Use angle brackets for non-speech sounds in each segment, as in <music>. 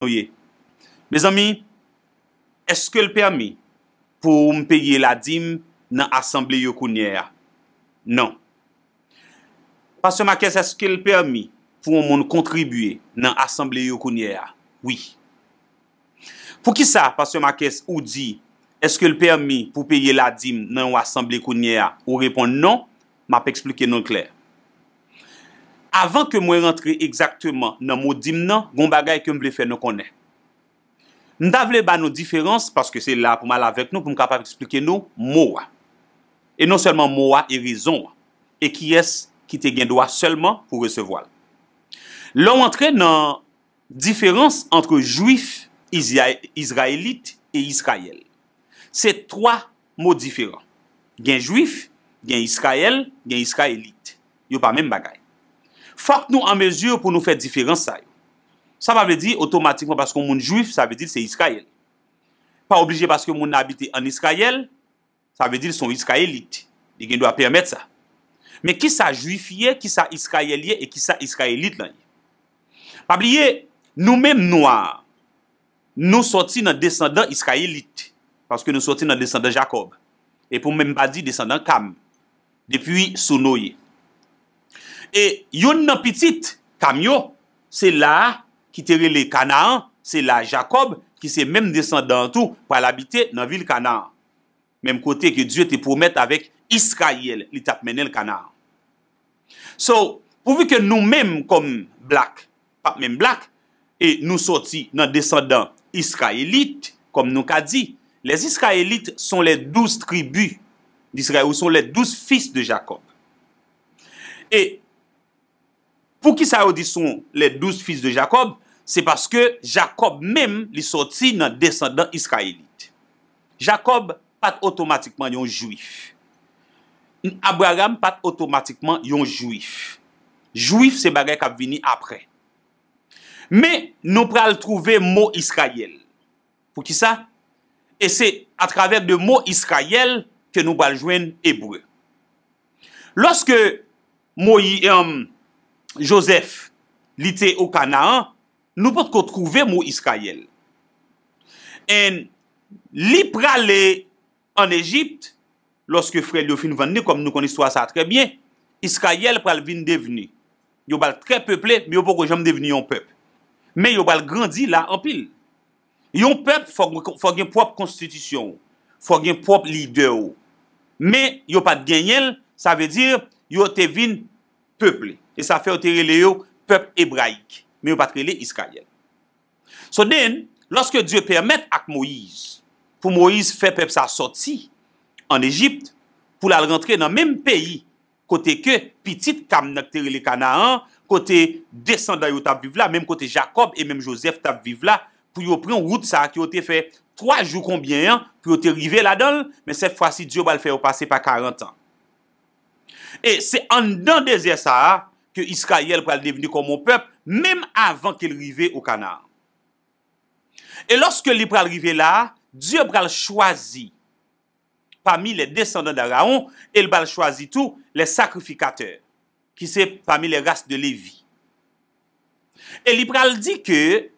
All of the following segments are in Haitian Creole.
Oye, bez ami, eske l permi pou m peye la dim nan asemble yo kounye ya? Non. Pasyon ma kes, eske l permi pou m moun kontribuye nan asemble yo kounye ya? Oui. Pou ki sa, pasyon ma kes, ou di, eske l permi pou peye la dim nan ou asemble yo kounye ya? Ou repon non, ma pe eksplike non kler. avan ke mwen rentre exakteman nan mou dim nan, goun bagay ke mwen ble fe nou konen. Ndavle ba nou diferans, paske se la pou mal avek nou, pou m kapap explike nou, mou wa. E non selman mou wa e rizon wa. E ki es ki te gen doa selman pou resevo al. Loun rentre nan diferans antre juif, izraelit, e israel. Se 3 mou diferans. Gen juif, gen israel, gen israelit. Yo pa men bagay. Fak nou an mezur pou nou fè diferans sa yo. Sa pa ve di otomatikman paske moun juif, sa ve di se iskayel. Pa oblije paske moun abite an iskayel, sa ve di son iskayelit. De gen do a pèmèd sa. Me ki sa juifye, ki sa iskayelye, e ki sa iskayelit lan yo. Pa blye, nou mèm noua, nou soti nan descendant iskayelit. Paske nou soti nan descendant Jacob. E pou mèm ba di descendant Kam. Depi sou nouye. e yon nan pitit kamyo, se la ki tere le Kanaan, se la Jacob, ki se men descendantou pou alabite nan vil Kanaan. Menm kote ke Diyo te pou met avek Israel li tap menen Kanaan. So, pou vi ke nou menm kom blak, pap menm blak, e nou soti nan descendant Israelit, kom nou ka di, les Israelit son le douz tribu, ou son le douz fils de Jacob. E, Pou ki sa yon dison lè 12 fils de Jacob, se paske Jacob mèm li soti nan descendant israélite. Jacob pat otomatikman yon juif. Abraham pat otomatikman yon juif. Juif se bagèk ap vini apre. Mè nou pral trouve mò israél. Pou ki sa? E se atraver de mò israél ke nou pral jwen ebre. Lorske mò yon... Joseph, lite ou Kanaan, nou pot ko trouve mou Iskayel. En, li prale en Egypt, loske fred yo fin vande, kom nou koniswa sa trebyen, Iskayel pral vin deveni. Yo bal trepe ple, mi yo poko jam deveni yon pep. Men yo bal grandi la anpil. Yon pep fok gen prop konstitisyon, fok gen prop lider ou. Men yo pat genyel, sa ve dir yo te vin Pepli, e sa fè ou tere le yo pep ebraik, men ou patre le iskanyen. Soden, loske Diyo permèt ak Moïse, pou Moïse fè pep sa sot si, an Egypt, pou la rentre nan menm peyi, kote ke pitit kam nak tere le kana an, kote desan da yo tab viv la, menm kote Jacob e menm Joseph tab viv la, pou yo pren wout sa, ki yo te fè 3 jou konbyen an, pou yo te rive la don, men se fwa si Diyo bal fè ou pase pa 40 an. Et c'est en d'un des essards que Israël pral devenu comme un peuple même avant qu'il rivait au Canard. Et lorsque l'il pral rivait là, Dieu pral choisi parmi les descendants d'Araon et l'il pral choisi tout les sacrificateurs qui c'est parmi les races de Lévi. Et l'il pral dit que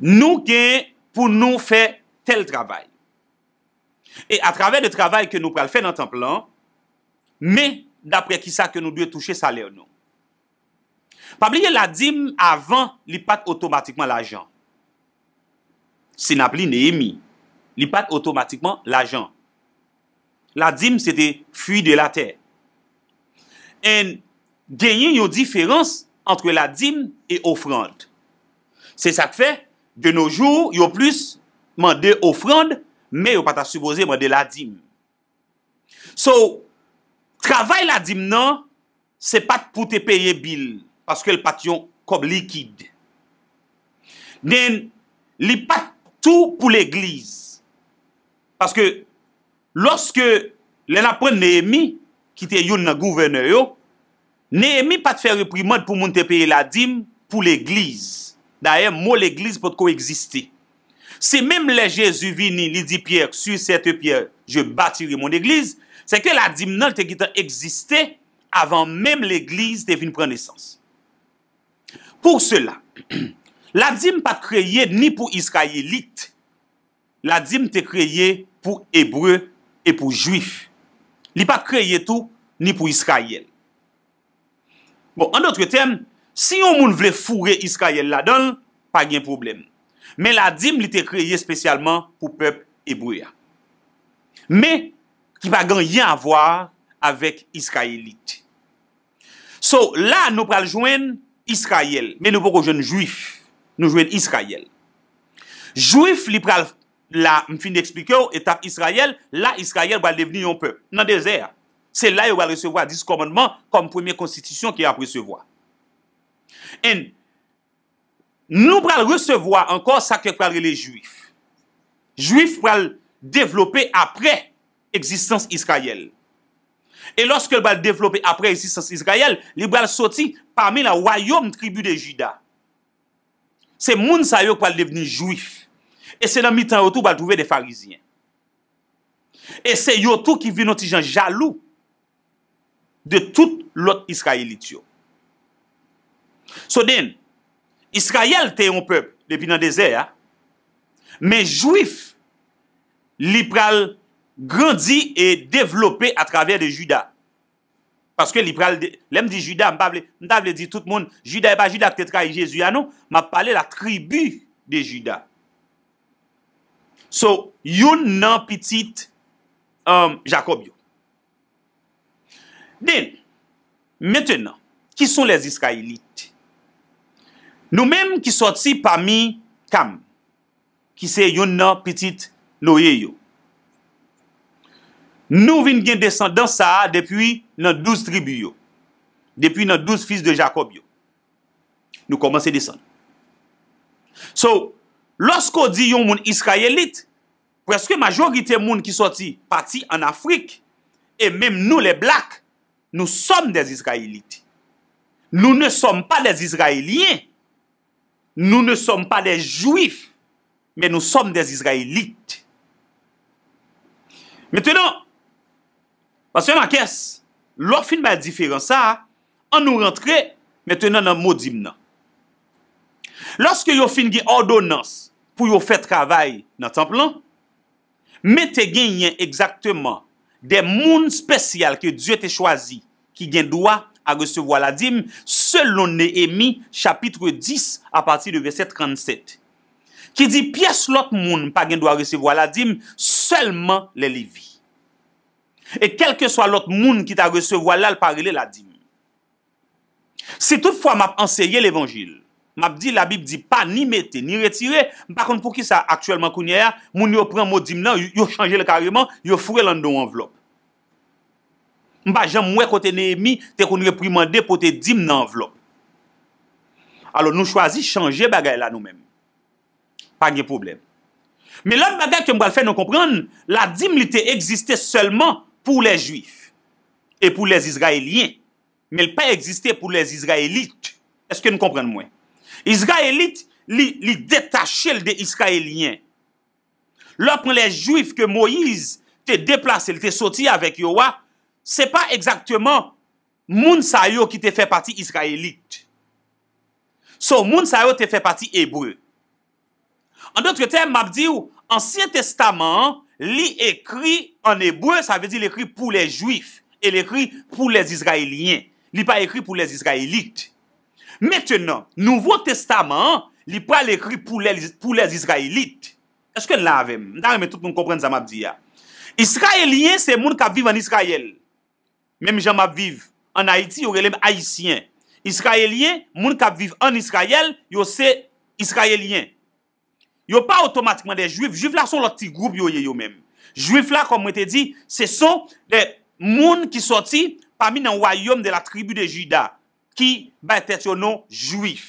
nou gen pou nou fè tel travail. Et a travers le travail que nou pral fè dans ton plan, Me, d'apre ki sa ke nou dwe touche salè ou nou. Pabliye la dim avan li pat otomatikman la jan. Se nap li ne emi. Li pat otomatikman la jan. La dim se te fwi de la ter. En genyen yo diferans entre la dim e ofrande. Se sak fe, de nou jou yo plus man de ofrande, me yo pat asubose man de la dim. So, Travay la dim nan, se pat pou te peye bil. Paske el pat yon kob likid. Nen, li pat tou pou l'egliz. Paske, loske lena pren Nehemi, ki te yon na gouvene yo, Nehemi pat fe reprimad pou moun te peye la dim pou l'egliz. Da e, mou l'egliz pou te ko eksiste. Se menm le Jezu vini, li di pier, su sete pier, je bati yon mon egliz, se ke la dim nan te gita egziste avan mem l'eglise te fin prenesans. Pour cela, <clears throat> la dim pa kreye ni pou Israelite, la dim te kreye pou Ebreu e pou Juif. Li pa kreye tou ni pou Israel. Bon, anotre tem, si yon moun vle fure Israel la don, pa gen problem. Men la dim li te kreye spesyalman pou pep Ebreu. Men, ki pa gan yin avwa avek Israelite. So, la nou pral jwen Israel, men nou pou kou jwen Juif, nou jwen Israel. Juif li pral la m fin de eksplike ou etap Israel, la Israel wale deveni yon pep, nan dezer. Se la yon wale resevo a 10 komandman, kom premier konstitisyon ki ap resevo a. En, nou pral resevo a ankon sa ke pral le Juif. Juif pral devlope apre Eksistans Yisrayel. E loske bal devlope apre eksistans Yisrayel, libra l soti pame la wayom tribu de Jida. Se moun sa yo kwa l deveni Jouif. E se nan mi tan otou bal douve de Farizien. E se yotou ki vye noti jan jalou de tout lot Yisrayel ityo. So den, Yisrayel te yon pep depi nan dese ya, men Jouif, libra l, Grandi e devlopè a travè de juda. Paske li pral de, lem di juda, mpavle di tout moun, juda e pa juda ketra e jezu ya nou, mpapale la tribu de juda. So, yon nan pitit euh, Jacob yo. Den, meten nan, ki son les iskailit? Nou menm ki soti pami kam, ki se yon nan pitit Noye yo. Nou vin gen desan dan sa depi nan 12 tribu yo. Depi nan 12 fils de Jacob yo. Nou komanse desan. So, losko di yon moun Israelit, preske majorite moun ki soti pati an Afrik, e mem nou le blak, nou som des Israelit. Nou ne som pa des Israelien. Nou ne som pa des Juif. Men nou som des Israelit. Metenon, Pansyon ma kes, lor fin ma difiren sa an nou rentre metenan nan modim nan. Lorske yo fin gen ordonans pou yo fe travay nan templan, meten gen yen ekzakteman de moun spesyal ke Diyote chwazi ki gen dwa a resevo aladim selon Nehemi chapitre 10 a pati de verset 37. Ki di pias lor moun pa gen dwa a resevo aladim, selman le Levi. E kelke swa lot moun ki ta resevo alal parele la dim. Se tout fwa map anseyye l'evangil, map di la bib di pa ni mette ni retire, bakon pou ki sa aktuelman kounye a, moun yo pran mou dim nan, yo chanje le kareman, yo fure lan don anvelop. Mba jen mwe kote ne emi, te kon reprimande pote dim nan anvelop. Alo nou chwazi chanje bagay la nou men. Pa nye problem. Me lot bagay ke mwa l fè nou kompran, la dim li te eksiste selman pou les juif, et pou les israelien, men l pa existé pou les israelit, eske nou kompren mwen. Israelit, li detache l de israelien. Lò pou les juif ke Moïse te deplase, li te soti avèk yowa, se pa exactement moun sayo ki te fè pati israelit. So moun sayo te fè pati ebre. An dòtre tem, mabdi ou, ansyen testament, Li ekri an ebre, sa vezi li ekri pou les juif. E li ekri pou les israelien. Li pa ekri pou les israelit. Metenon, nouvo testaman, li pa li ekri pou les israelit. Aske nan avem? Ndare metout moun kompren zan map diya. Israelien se moun kap viv an Israel. Mem jan map viv. An Haiti, yo relem Haitien. Israelien, moun kap viv an Israel, yo se Israelien. yo pa otomatikman de juif, juif la son lor ti groub yo ye yo mem. Juif la, kom mwen te di, se son de moun ki soti pami nan wayom de la tribu de juda ki ba etet yo nou juif.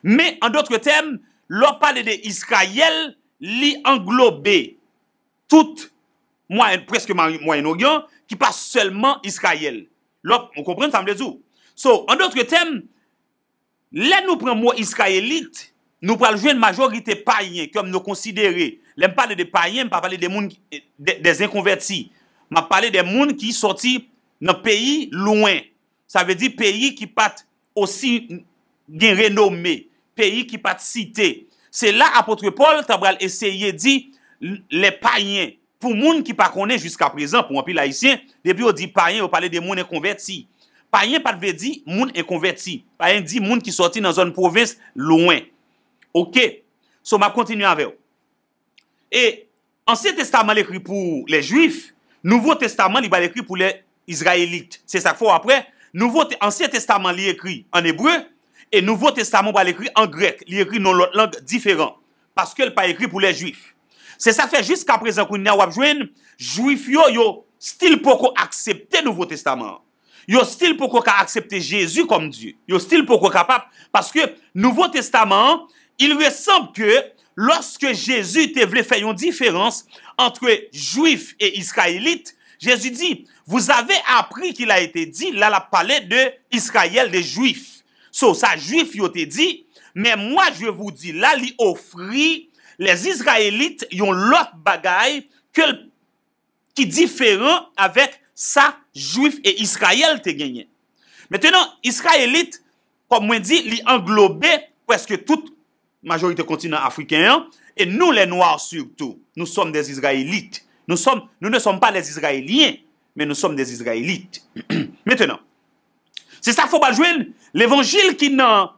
Me, an doutre tem, lor pale de iskayel li englobe tout mwen, preske mwen oryon, ki pa selman iskayel. Lop, mwen komprene, samde zou. So, an doutre tem, lè nou pren mwen iskayelit, Nou pral jwen majorite payen, kèm nou konsidere. Lèm pale de payen, mpa pale de moun de zin konverti. Mpa pale de moun ki soti nan peyi louen. Sa ve di peyi ki pat osi gen renome. Peyi ki pat site. Se la apotre Paul tabral esye di le payen. Pou moun ki pa kone jiska prezan, pou mwapil laisyen, depi ou di payen, ou pale de moun konverti. Payen pat ve di moun konverti. Payen di moun ki soti nan zon provins louen. Ok, so ma kontinu anve yo. E, ansye testaman li ekri pou le juif, nouvo testaman li ba le ekri pou le izraelit. Se sa fò apre, ansye testaman li ekri an ebreu, e nouvo testaman ba le ekri an grek, li ekri nou lang diferant, paske l pa ekri pou le juif. Se sa fè, jisk an prezen kou ni awap jwen, juif yo yo stil poko aksepte nouvo testaman. Yo stil poko aksepte Jezu kom Diyo. Yo stil poko kapap, paske nouvo testaman an, il me semble que lorsque Jésus te voulait faire une différence entre juifs et israélites, Jésus dit, vous avez appris qu'il a été dit, là, la palais de Israël, des juifs. So, ça, juif, il a dit, mais moi, je vous dis, là, il offrit les Israélites, ils ont l'autre bagaille qui est différent avec ça, juif et Israël te gagné. Maintenant, Israélite, comme on dit, il englobé presque tout. majorite kontinant afrikan an, e nou lè noa surtout, nou som des Israelit. Nou ne som pa les Israelien, men nou som des Israelit. <clears throat> Mètènan, se sa fò baljwen, l'évangil ki nan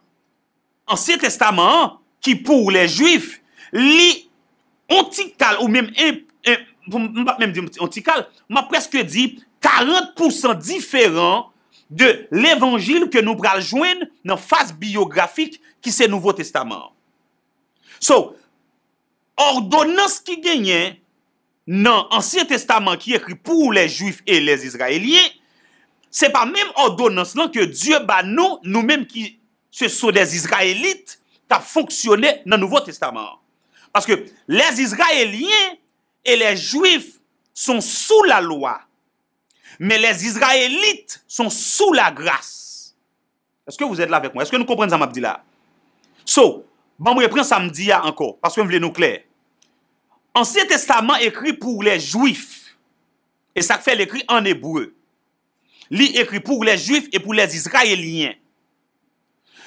ansye testaman, ki pou lè juif, li ontikal, ou menm, mwenm di ontikal, mwenm preske di, 40% diferan de l'évangil ke nou baljwen nan fase biografik ki se nouvo testaman an. So, ordonans ki genyen nan ansyen testaman ki ekri pou les juif e les israelien, se pa menm ordonans lan ke Diyo ba nou nou menm ki se sou des israelit ta fonksyonen nan nouvo testaman. Paske les israelien e les juif son sou la loa, men les israelit son sou la gras. Eske vous ete la vek mwen? Eske nou kompren zama Abdila? So, Bon, mwen repren samdi ya anko, paske mwen vle nou kler. Ansyen testaman ekri pou les juif, e sakfe l'ekri an ebreu. Li ekri pou les juif e pou les israelien.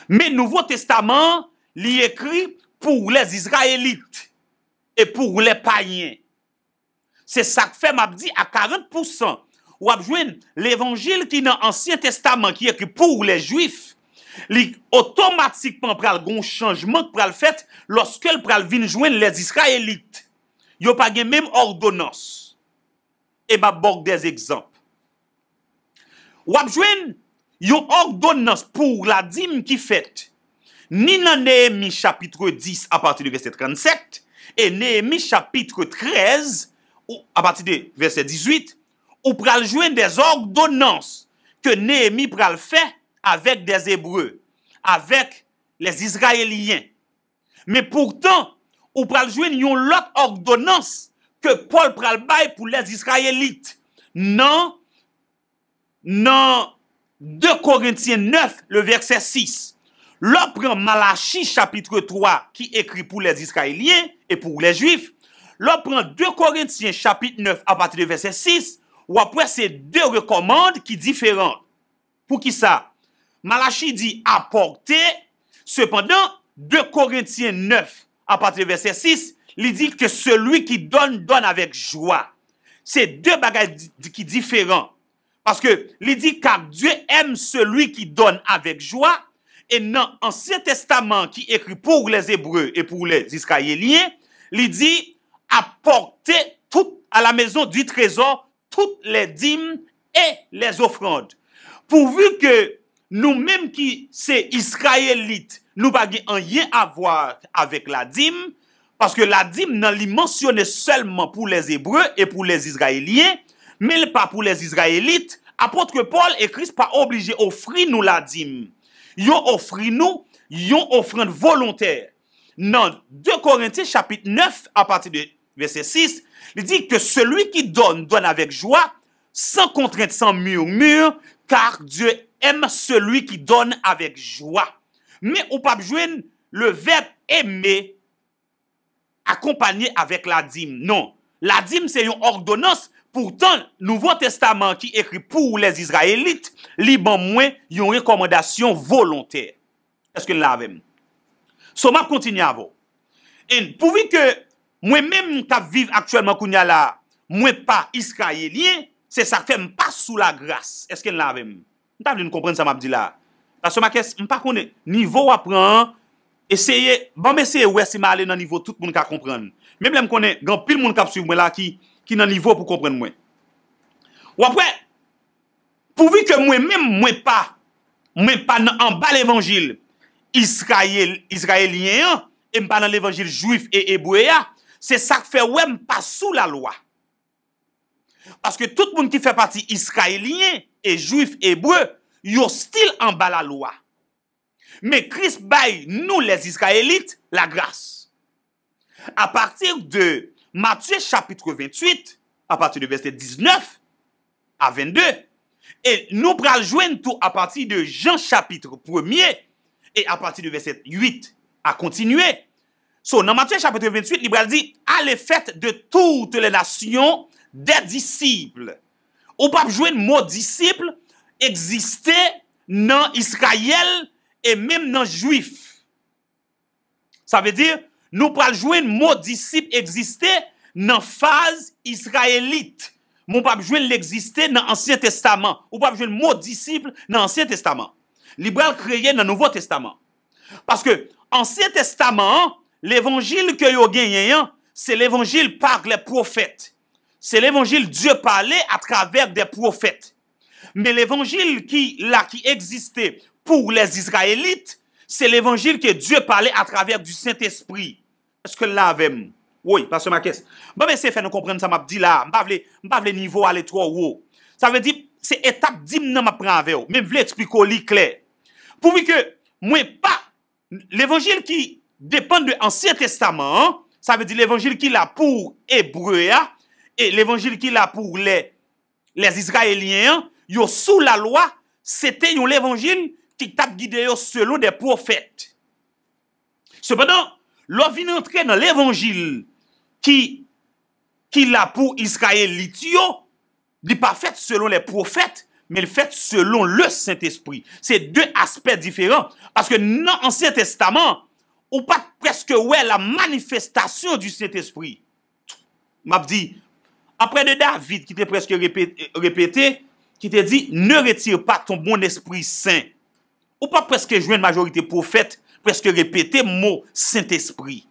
Men nouvo testaman, li ekri pou les israelit e pou les paien. Se sakfe mwen ap di a 40%, ou ap jwen l'evangil ki nan ansyen testaman ki ekri pou les juif, li otomatikman pral gon chanjman k pral fet loske l pral vin jwen les Israelit yo page menm ordonans e ba borg des ekzamp wap jwen yo ordonans pou la dim ki fet ni nan Nehemi chapitre 10 a pati de verset 37 e Nehemi chapitre 13 a pati de verset 18 ou pral jwen des ordonans ke Nehemi pral fet avèk dè zèbre, avèk lèz israèlyen. Mè pourtant, ou praljouen yon lòt ordonans ke pol pralbaye pou lèz israèlyt. Nan, nan 2 Korintien 9, lè versè 6, lò pran Malachi chapitre 3 ki ekri pou lèz israèlyen et pou lèz juif, lò pran 2 Korintien chapitre 9 apatri lè versè 6, ou apwè se dè rekomande ki diferan. Pou ki sa? Malachi dit apporter. Cependant, 2 Corinthiens 9, à partir du verset 6, il dit que celui qui donne, donne avec joie. C'est deux bagages qui différents. Parce que il dit car Dieu aime celui qui donne avec joie. Et dans l'Ancien Testament qui écrit pour les Hébreux et pour les Israéliens, il dit apporter tout à la maison du trésor toutes les dîmes et les offrandes. Pourvu que Nou menm ki se Israelit nou bagi an yen avwa avèk la dim, paske la dim nan li mensyonè selman pou les Ebreu et pou les Israelien, men pa pou les Israelit, apotre Paul et Christ pa oblige ofri nou la dim. Yon ofri nou, yon ofrende volontèr. Nan 2 Korinti chapit 9 apati de vese 6, li di ke selwi ki don, don avèk joak, San kontrent, san murmur, kar Diyo em celui ki don avèk jwa. Me ou pa bjwen, le verb eme, akompanyè avèk la dim, non. La dim, se yon ordonans, pourtant, nouvo testaman ki ekri pou les Israelit, li ban mwen yon rekomendasyon volontè. Eske n la avèm. Soma kontinyavo. En, pouvi ke mwen men mwen tap viv aktyèlman koun yala mwen pa Israelien, se sak fe m pa sou la grase, eske nan avem. M ta vle m kompren sa m ap di la. Pas se ma kes, m pa konen, nivo wapren, eseye, ban m eseye wese ma ale nan nivo, tout moun ka kompren. Mem lem konen, gan pil moun kap suv mwen la ki, ki nan nivo pou kompren mwen. Wapren, pou vi ke mwen mwen mwen pa, mwen pa nan anba l'evangil, Israel, Israelien, e m pa nan l'evangil juif e ebuea, se sak fe wem pa sou la lwa. Parce que tout le monde qui fait partie israélien et juif hébreu, y'austil en bas la loi. Mais Christ baye nous les israélites la grâce. A partir de Matthieu chapitre 28, a partir de verset 19 à 22, et nous praljouènes tout à partir de Jean chapitre 1er et à partir de verset 8 à continuer. So dans Matthieu chapitre 28, il praljouènes à l'effet de toutes les nations chrétiennes des disciples. Ou pas jouer le mot disciple existait dans Israël et même dans Juif. Ça veut dire, nous pas jouer le mot disciple existait dans phase israélite. Mon pas jouer l'existait dans l'Ancien Testament. Ou pas jouer le mot disciple dans l'Ancien Testament. Libéral créé dans le Nouveau Testament. Parce que, l'Ancien Testament, l'évangile que vous gagnez, c'est l'évangile par les prophètes. se l'Evangil Diyo pale a traverk de profet. Me l'Evangil ki la ki egziste pou les Izraelit, se l'Evangil ki Diyo pale a traverk du Saint-Esprit. Eske la ve mwen? Oui, pas se ma kes. Mwen mwen se fè nou komprenne sa map di la, mwen pa vle nivou ale to ou ou. Sa vwe di, se etap di mnen map pran ve ou. Mwen mwen vle etspikou li kle. Pou vi ke mwen pa, l'Evangil ki depan de Ancien Testament, sa vwe di l'Evangil ki la pou Ebrea, Et l'évangile ki la pou les les israéliens, yo sou la loi se te yon l'évangile ki tap guide yo selon des profètes. Sebenan, lò vin rentre nan l'évangile ki ki la pou israèl lit yo di pa fète selon les profètes men fète selon le Saint-Esprit. Se deux aspects différents parce que nan Ancien Testament ou pat preske ouè la manifestation du Saint-Esprit. M'ap di... apre de David ki te preske repete, ki te di, ne retire pa ton bon espri sen. Ou pa preske jwen majorite profet, preske repete mo sent espri.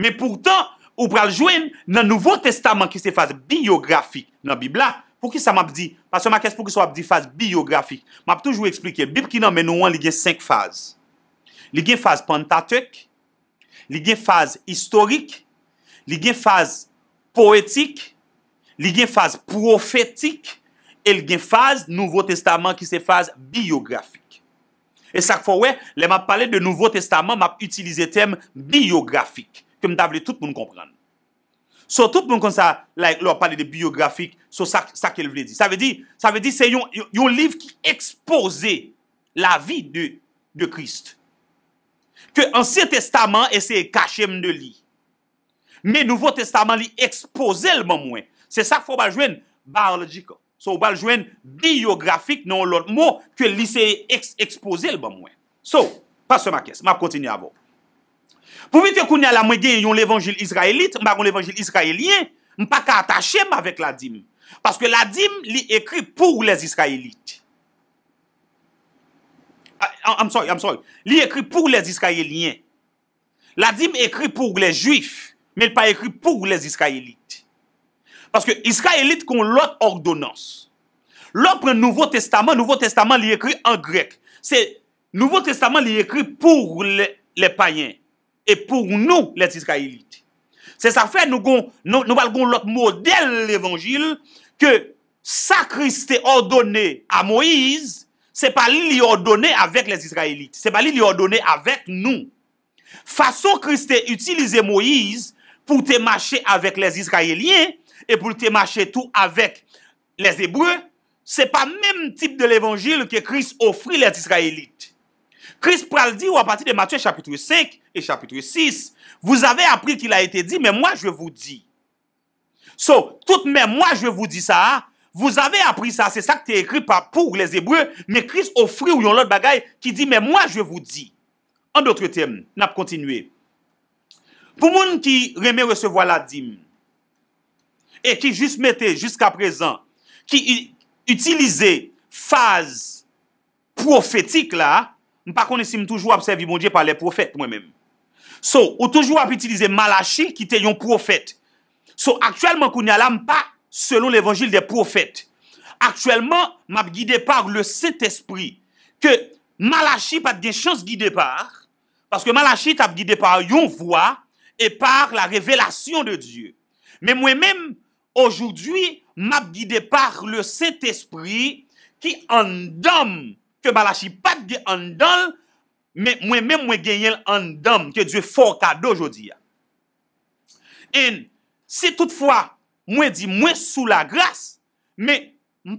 Men pourtant, ou pral jwen nan Nouveau Testament ki se faz biyografik nan Bibla. Pou ki sa map di? Pasyon ma kes pou ki sa map di faz biyografik. Map toujou eksplike, Bibli ki nan menouan li gen senk faz. Li gen faz pantatek, li gen faz istorik, li gen faz poetik, li gen faze profetik, e li gen faze Nouvo Testament ki se faze biyografik. E sak fo we, le map pale de Nouvo Testament, map utilize tem biyografik, kem da vle tout moun kompran. So tout moun kon sa, la wap pale de biyografik, so sak el vle di. Sa ve di, sa ve di se yon liv ki expose la vi de Krist. Ke Ansi Testament ese e kache mde li. Me Nouvo Testament li expose lman mwen. Se sak fo ba jwen, ba aljiko. So, ba jwen biyografik nan lor mo ke liseye ekspose l ban mwen. So, pa se ma kes, map kontinye a bo. Pou mi te kounye la mwen gen yon levanjil israelit, mba yon levanjil israelien, mpa ka atache m avek la dimi. Paske la dimi li ekri pou les israelit. Ah, ah, I'm sorry, I'm sorry. Li ekri pou les israelien. La dimi ekri pou les juif, men pa ekri pou les israelit. Parce que Israélites ont l'autre ordonnance. L'autre Nouveau Testament, Nouveau Testament il est écrit en grec. C'est Nouveau Testament il est écrit pour les, païens et pour nous les Israélites. C'est ça fait nous avons nous, l'autre modèle l'évangile que ça Christ est ordonné à Moïse, c'est pas lui qui ordonné avec les Israélites, c'est pas lui qui ordonné avec nous. Façon Christ utiliser utilisé Moïse pour te marcher avec les Israéliens, et pou te mache tout avek les Hebreux, se pa mem tip de l'Evangile ke Kris ofri les Israelite. Kris pral di ou apati de Matthew chapitre 5 et chapitre 6, vous avez appris ki la ete di, men moi je vous di. So, tout men moi je vous di sa, vous avez appris sa, se sa ki te ekri pa pou les Hebreux, men Kris ofri ou yon lot bagay ki di, men moi je vous di. An doutre tem, nap kontinue. Pou moun ki reme resevo la dim, et ki just mette, jusqu'a prezent, ki utilize faz profetik la, nou pa konesim toujou apsevi moun diye pa le profet mwen men. So, ou toujou ap utilize Malachi ki te yon profet. So, aktuelman konye alam pa selon l'evangil de profet. Aktuelman, m ap gidé par le set espri ke Malachi pat de chans gidé par, paske Malachi tap gidé par yon vwa e par la revelasyon de Diyo. Men mwen men, oujou dwi map gide par le set espri ki andam ke malashi pat ge andam, mwen mwen genyen andam, ke dwe for kado jodi ya. En, si toutfwa mwen di mwen sou la gras, mwen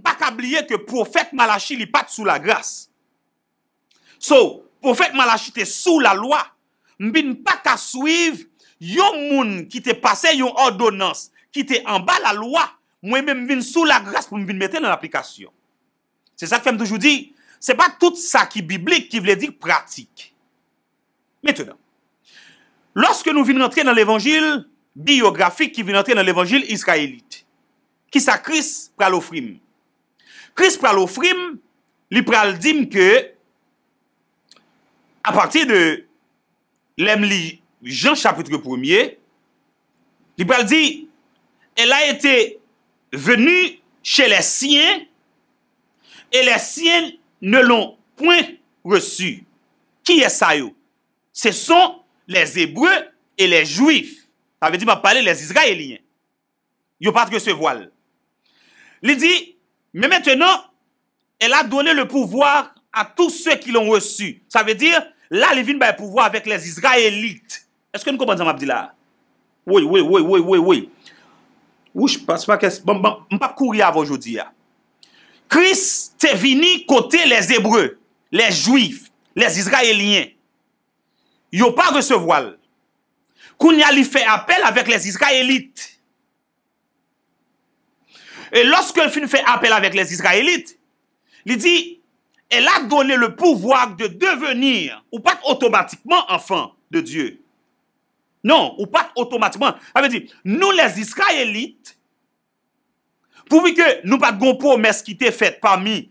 pa kabliye ke profet malashi li pat sou la gras. Sou, profet malashi te sou la lwa, mwen pa kasuiv yon moun ki te pase yon ordonansi, ki te an ba la lwa, mwen mwen vin sou la grase pou mwen vin mette nan aplikasyon. Se sa ke fèm toujou di, se pa tout sa ki biblik ki vle di pratik. Mettenan, loske nou vin rentre nan levangil biografik ki vin rentre nan levangil israelit, ki sa kris pral ofrim. Kris pral ofrim, li pral dim ke a pati de lem li jan chapitre pwemye, li pral di El a ete venu che les siens et les siens ne l'on point reçu. Ki es a yo? Se son les Hébreux et les Juifs. Sa ve di ma pale les Izraeliens. Yo patre se voile. Li di, me metenon, el a donne le pouvoir a tous se ki l'on reçu. Sa ve di, la li vin ba e pouvoir avek les Izraelites. Eske nou komande zama Abdila? Ouye, ouye, ouye, ouye, ouye, ouye. Wouj, pas pa kes, mpap kouri avon jodi ya. Kris te vini kote les Ebreu, les Juif, les Izraelien. Yo pa resevoal. Kounia li fe apel avek les Izraelit. E loske el fin fe apel avek les Izraelit, li di, el a donne le pouvoak de devenir ou pat otomatikman anfan de Diyo. Non, ou pas automatiquement. Ça veut dire, nous les Israélites, pour que nous pas de promesse qui était faite parmi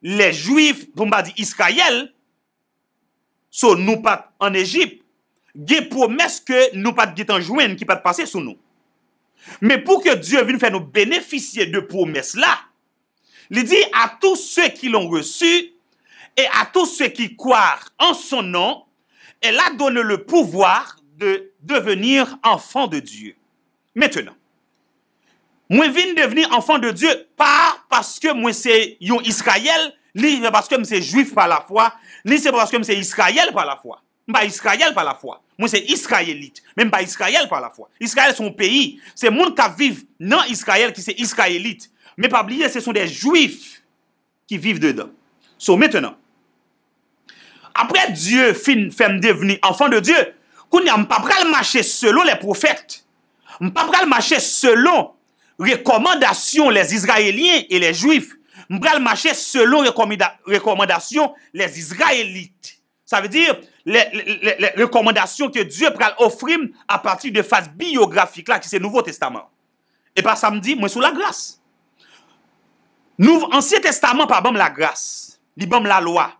les Juifs, pour ne pas dire Israël, sur nous pas en Égypte, des promesses que nous pas de joindre qui pas passer sur nous. Mais pour que Dieu vienne faire nous bénéficier de promesses là, il dit à tous ceux qui l'ont reçu et à tous ceux qui croient en son nom, elle a donné le pouvoir de devenir enfant de Dieu. Maintenant, moi viens devenir enfant de Dieu pas parce que moi c'est Israël, ni parce que moi c'est juif par la foi, ni c'est parce que moi c'est Israël par la foi. Pas Israël par la foi. Moi c'est israélite, même pas Israël par la foi. Israël c'est un pays, c'est monde qui vivent non Israël qui c'est israélite. Mais pas oublier ce sont des juifs qui vivent dedans. So maintenant après Dieu fin fait devenir enfant de Dieu, m pa pral mache selon les profètes, m pa pral mache selon rekomandasyon les israéliens et les juifs, m pral mache selon rekomandasyon les israélites. Ça veut dire les rekomandasyon que Dieu pral offre à partir des phases biographiques, là, qui c'est le Nouveau Testament. Et par ça, m dit, moi, c'est la grâce. Ancien Testament, par bon, la grâce. Li bon, la loi.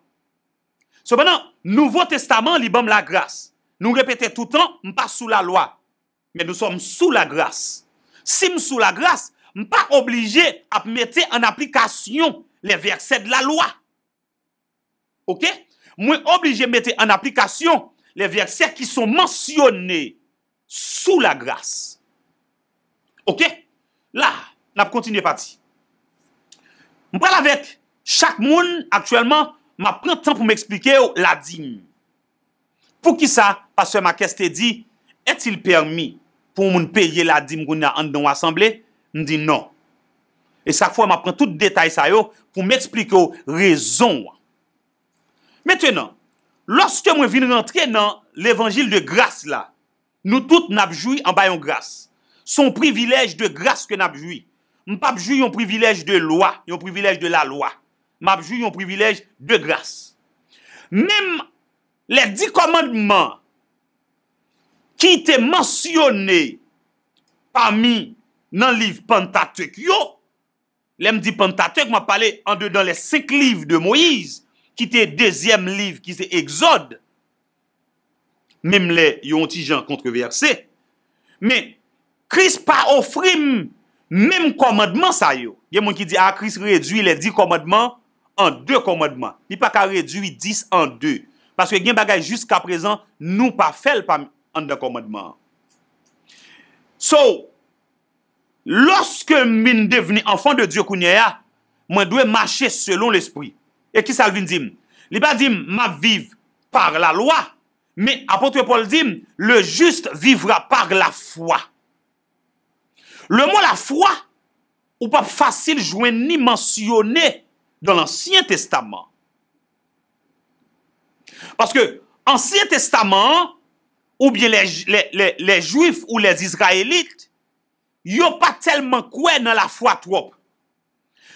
Souvenant, Nouveau Testament, li bon, la grâce. Nou repete tout an, m pa sou la lwa. Men nou som sou la grase. Si m sou la grase, m pa oblige ap mette an aplikasyon le verset la lwa. Ok? M wè oblige mette an aplikasyon le verset ki son mansyone sou la grase. Ok? La, nap kontinye pati. M pral avek, chak moun, aktyelman, m ap pren tan pou m eksplike yo la dini. Pou ki sa, pa se ma keste di, etil permis pou moun peye la dim grouna an don asemble, m di non. E sa fwa m apren tout detay sayo pou m eksplike yo rezon. Mwen tenan, loske mwen vin rentre nan l'evangil de grasse la, nou tout nabjoui an bayon grasse. Son privilèj de grasse ke nabjoui. M pa bjoui yon privilèj de lwa, yon privilèj de la lwa. M apjoui yon privilèj de grasse. Mèm Le di komadman ki te mansyone pa mi nan liv pantatek yo. Le mdi pantatek ma pale an de dan le sek liv de Moïse ki te dezyem liv ki se egzode. Meme le yon ti jan kontreverse. Me, kris pa ofrim meme komadman sa yo. Yon mwen ki di a kris redui le di komadman an de komadman. Pi pa ka redui dis an de komadman. Paske gen bagay jusqu'a prezant nou pa fel pa an de komadman. So, loske min deveni anfan de Diyo kounye ya, mwen dwe mache selon l'espri. E ki salvin dim? Li ba dim, ma vive par la loa, mi apotwe pol dim, le juste vivra par la fwa. Le moun la fwa, ou pa fasil jwen ni mensyone dan l'ansyen testaman. Parce que Ancien Testament, ou bien les, Juifs ou les Israélites, ils n'ont pas tellement quoi dans la foi trop.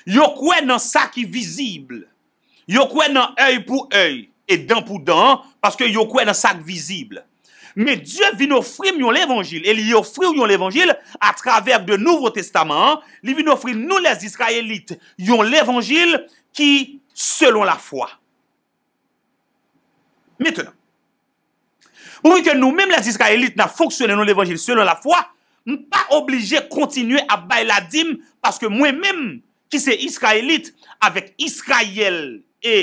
Ils ont quoi dans ça qui visible. Ils ont quoi dans œil pour œil et dent pour dent, parce que ils dans ça visible. Mais Dieu vient offrir l'évangile. Et il offrit l'évangile à travers le Nouveau Testament. Il vient offrir nous les Israélites l'évangile qui selon la foi. Mitenan, ouye ke nou mem les Israelite na foksyone nou l'Evangel selon la fwa, mpa oblige kontinue a bayladim, paske mwen mem ki se Israelite avek Israel e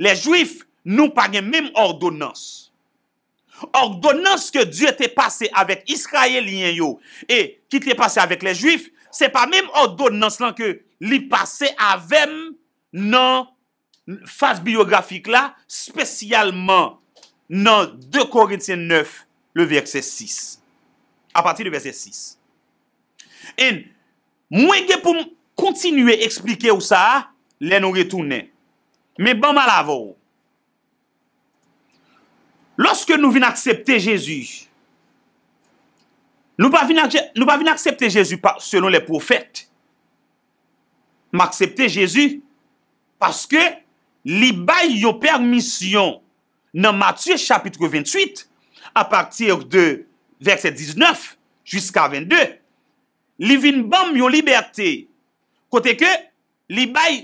le Jouif nou panye mem ordonans. Ordonans ke Dieu te pase avek Israel yen yo, e ki te pase avek le Jouif, se pa mem ordonans lan ke li pase avem nan Jouif. Fase biografik la, spesyalman nan 2 Korintsen 9, le verset 6. A pati le verset 6. En, mwen gen pou m kontinue eksplike ou sa, le nou retounen. Bon, Men ban mal avon. Lorske nou vin aksepte Jezu, nou pa vin aksepte Jezu selon le profet, m aksepte Jezu, paske, li bay yo permisyon nan Matthew chapitre 28 a partir de verset 19 jusqu'a 22 li vin bam yo liberté kote ke li bay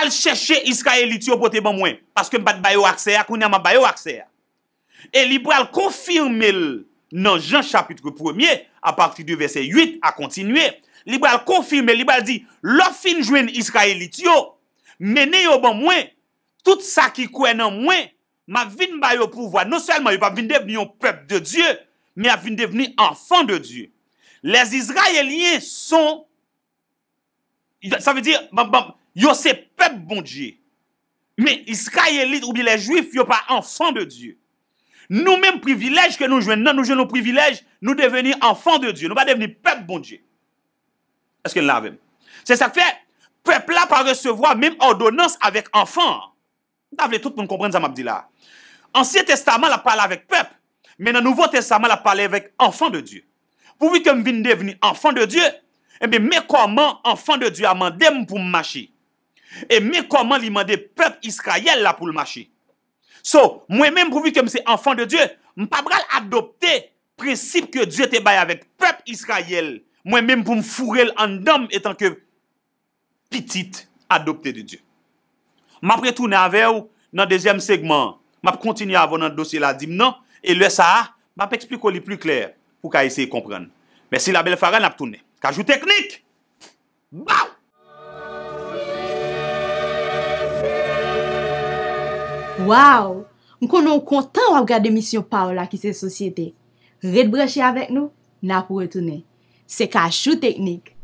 al chèche Israelit yo pote ban mwen paske m pat bayo akseya koun yaman bayo akseya e li bay al konfirme nan Jean chapitre 1 a partir de verset 8 a kontinue li bay al konfirme li bay al di lò fin jwen Israelit yo mene yo ban mwen, tout sa ki kwen nan mwen, ma vin bayo pou vwa, nou selman yo pa vin deveni yon pep de Diyo, me a vin deveni anfan de Diyo. Les Izraelyen son, sa ve di, yo se pep bon Diyo, me Izraelyen ou bile Jouif, yo pa anfan de Diyo. Nou men privilej ke nou jwen nan, nou jwen nou privilej, nou deveni anfan de Diyo, nou pa deveni pep bon Diyo. Eske laven. Se sa fe, nou, Pepe la pa recevo a mèm ordonans avèk anfan. Davle tout mèm kompren zama bdi la. Ansyè testaman la pale avèk pepe, mè nan nouvo testaman la pale avèk anfan de Diyo. Pouvi kèm vin deveni anfan de Diyo, mèm mèkouman anfan de Diyo a mandèm pou m'mashi. Mèm mèkouman li mandèm pepe Israel la pou m'mashi. So, mwen mèm pouvi kèm se anfan de Diyo, mèm pa bral adopte prinsip ke Diyo te bay avèk pepe Israel. Mwen mèm pou m'fourel an dam etan kem pitit adopte de Diyo. M ap retoune ave ou nan dezyem segman, m ap kontinye avon nan dosye la dim nan, e lè sa a, m ap eksplikou li pli kler pou ka yise yi kompren. Mè si la bel fara n ap toune, kajou teknik! Waw! Waw! M konon kontan wap gade misyon pa w la ki se sosyete. Redbreche avek nou, n ap retoune. Se kajou teknik!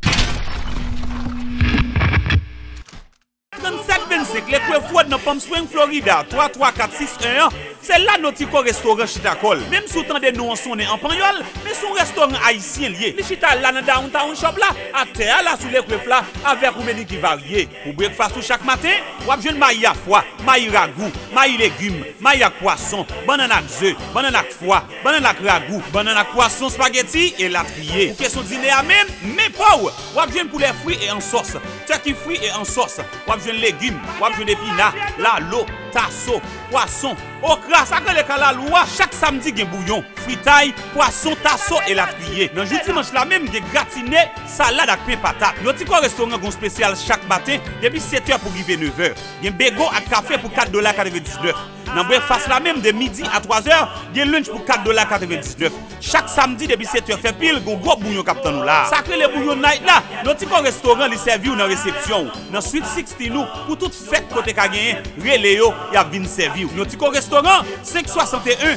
35-26, lè kwe fwèd nò pòm swèng Florida. 3-3-4-6-1-1. Se la noti ko restoran chita kol. Mem sou tan de nou an sonen anpan yal, men son restoran ay siye liye. Li chita la nan da an ta an shop la, a te ala sou lek le fla, a ver pou meni ki varye. Pou brek fastou chak mate, wap jen maya fwa, may ragou, may legume, maya kwason, bananak ze, bananak fwa, bananak ragou, bananak kwason, spageti, e la triye. Pou keso dine a men, me pou. Wap jen poule fri e ansos, teki fri e ansos, wap jen legume, wap jen epina, taso, poason, okra, sakre le kalalouwa, chak samdi gen bouyon, fritay, poason, taso, elakriye, nan jouti manch la menm gen gratine, salade ak pen patat, noti kon restoran kon spesyal chak bate, debi 7h pou give 9h, gen bego ak kafe pou 4,99$, nan bre fas la menm de midi a 3h, gen lunj pou 4,99$, chak samdi debi 7h fe pil, go go bouyon kapta nou la, sakre le bouyon night la, noti kon restoran li serviyou nan resepsyon, nan street 6 ti nou, pou tout fèk kote kageyen, re le Ya vin sevi ou. Notiko Restoran 561-660-7753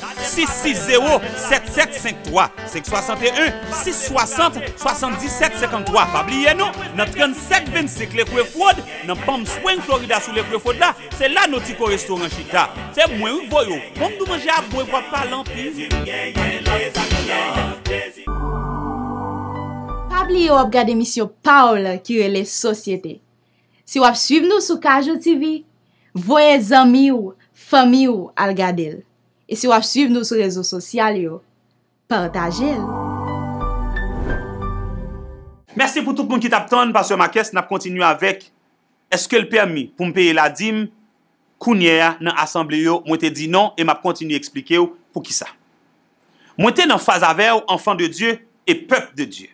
561-660-7753 Pabli ye nou, nan 37-25 le kwe fwod, nan pam swen klorida sou le kwe fwod la, se la Notiko Restoran chika. Se mwen yon voyou, mwen doun manje ap mwen vwa palan pi. Pabli yo ap gade misyo paola ki re le sosyete. Si wap suiv nou sou Kajot TV, Voye zami ou, fami ou al gadel. E se wap suiv nou sou rezo sosyal yo, pwantajel. Mersi pou tout moun ki tap ton, pasyon ma kes, nap kontinu avek, eske l permi pou mpeye la dim, kounye ya nan asambly yo, mwen te di non, e map kontinu eksplike yo pou ki sa. Mwen te nan faz avew, anfan de Diyo, e pep de Diyo.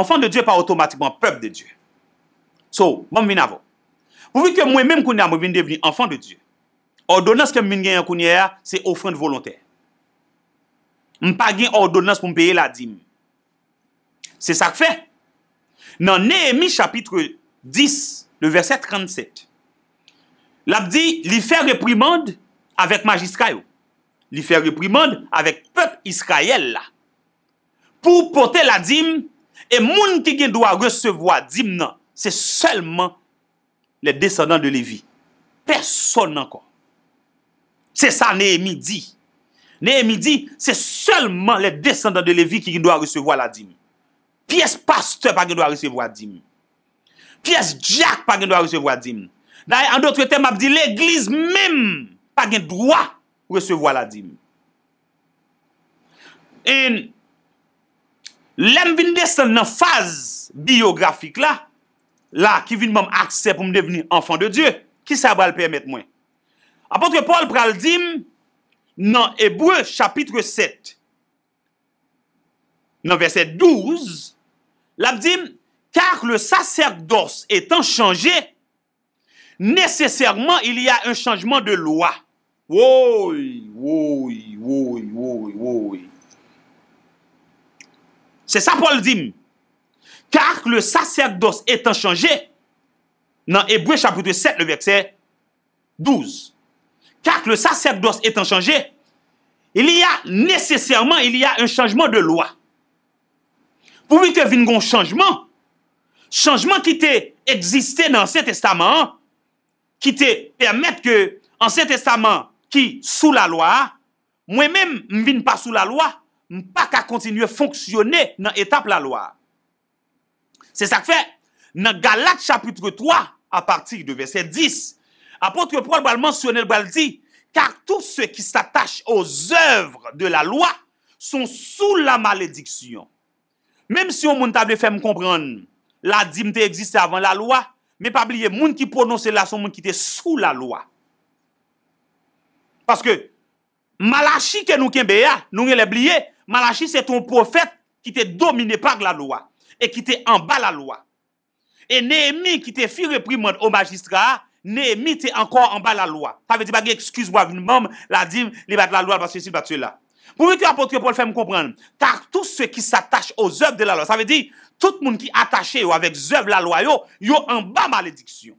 Anfan de Diyo pa otomatikman pep de Diyo. So, mwen bon vin avon. Pouvi ke mwen men mkounia mwen bin deveni anfan de Diyo. Ordonans ke mwen gen yon kounia ya, se ofrende volontè. Mpa gen ordonans pou mpeye la dim. Se sak fe. Nan Nehemi chapitre 10 le verse 37. Labdi li fe reprimand avèk majiskayo. Li fe reprimand avèk pep iskayel la. Pou pote la dim e moun ki gen do a resevo a dim nan. Se selman Le descendant de Lévi. Personnen kon. Se sa Nehemi di. Nehemi di, se seulement le descendant de Lévi ki gindwa recevo a la dim. Pies pastor pa gindwa recevo a dim. Pies diak pa gindwa recevo a dim. Da an do tre tem ap di, le glis mem pa gindwa recevo a la dim. En, lèm vinde se nan faz biografik la, La, ki vin mam akse pou mdeveni anfan de Diyo, ki sa ba l'permet mwen. Apotre Paul pral dim nan Ebreu chapitre 7 nan verset 12 la dim kar le saserdos etan chanje, neseserman il y a un chanjman de lwa. Woy, woy, woy, woy, woy. Se sa Paul dim woy, kak le sasek dos etan chanje, nan ebrech apoute 7, le vekse 12, kak le sasek dos etan chanje, il y a neseserman, il y a un chanjman de lwa. Pou mi te vin goun chanjman, chanjman ki te egziste nan se testaman, ki te permette ke, an se testaman ki sou la lwa, mwen men m vin pa sou la lwa, m pa ka kontinye fonksyone nan etape la lwa. Se sak fe, nan Galat chapitre 3, a partir de verset 10, apotre pral wale mansyonel wale di, kar tout se ki satache os oevre de la lwa, son sou la malediksyon. Mem si yo moun tabe fèm kompran, la dimte eksiste avan la lwa, me pa blye moun ki prononse la son moun ki te sou la lwa. Paske, Malachi ke nou ken beya, nou gen le blye, Malachi se ton profet ki te domine pag la lwa. e ki te an ba la lwa. E Nehemi ki te fi repriman o magistra, Nehemi te an kon an ba la lwa. Ta ve di bagi, ekskuse mwa voun moun la dim, li bat la lwa, lwa se sil bat se la. Pouvi ki apotre Paul fèm kompran, kar tout se ki satache o zöv de la lwa, ta ve di, tout moun ki atache yo avèk zöv la lwa yo, yo an ba malediksyon.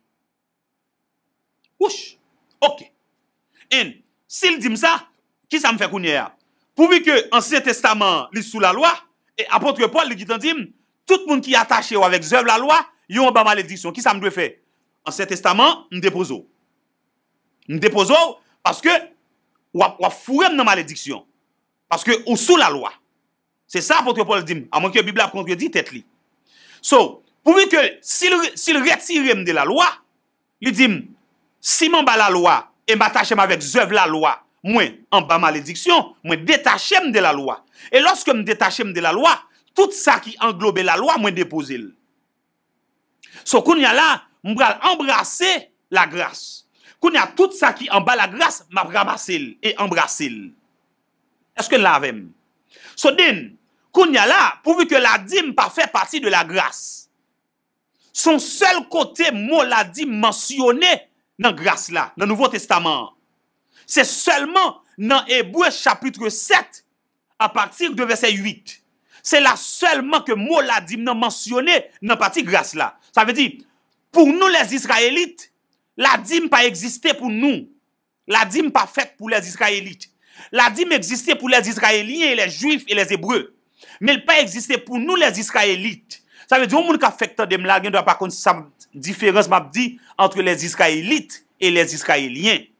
Wouch! Ok. En, sil dim sa, ki sa m fè kounye a? Pouvi ki ansi testaman li sou la lwa, e apotre Paul li gitandim, Tout moun ki atache ou avèk zèv la lwa, yon ou ba malédiksyon. Ki sa mdwe fè? An se testaman, m depozo. M depozo, paske wafurem nan malédiksyon. Paske ou sou la lwa. Se sa, potre Paul dim, an mwenke bibla kontre di, tet li. So, pou mi ke, si l retirem de la lwa, li dim, si m an ba la lwa, e m atache m avèk zèv la lwa, mwen, an ba malédiksyon, mwen detache m de la lwa. E loske m detache m de la lwa, Tout sa ki englobe la lwa mwen depozil. So koun ya la, mwen bral embrase la grase. Koun ya tout sa ki anba la grase, mwen bral abasil e embrasil. Eske n la avem. So din, koun ya la, pouvi ke la dim pa fe parti de la grase. Son sel kote mwen la dim mansyone nan grase la, nan Nouveau Testament. Se seman nan Ebre chapitre 7 a partir de verse 8. Se la selman ke mwo la dim nan mansyone nan pati gras la. Sa ve di, pou nou les Israelite, la dim pa egziste pou nou. La dim pa fet pou les Israelite. La dim egziste pou les Israeline, les Juif et les Hebreu. Me l pa egziste pou nou les Israelite. Sa ve di, moun ka fet pou nou les Israelite.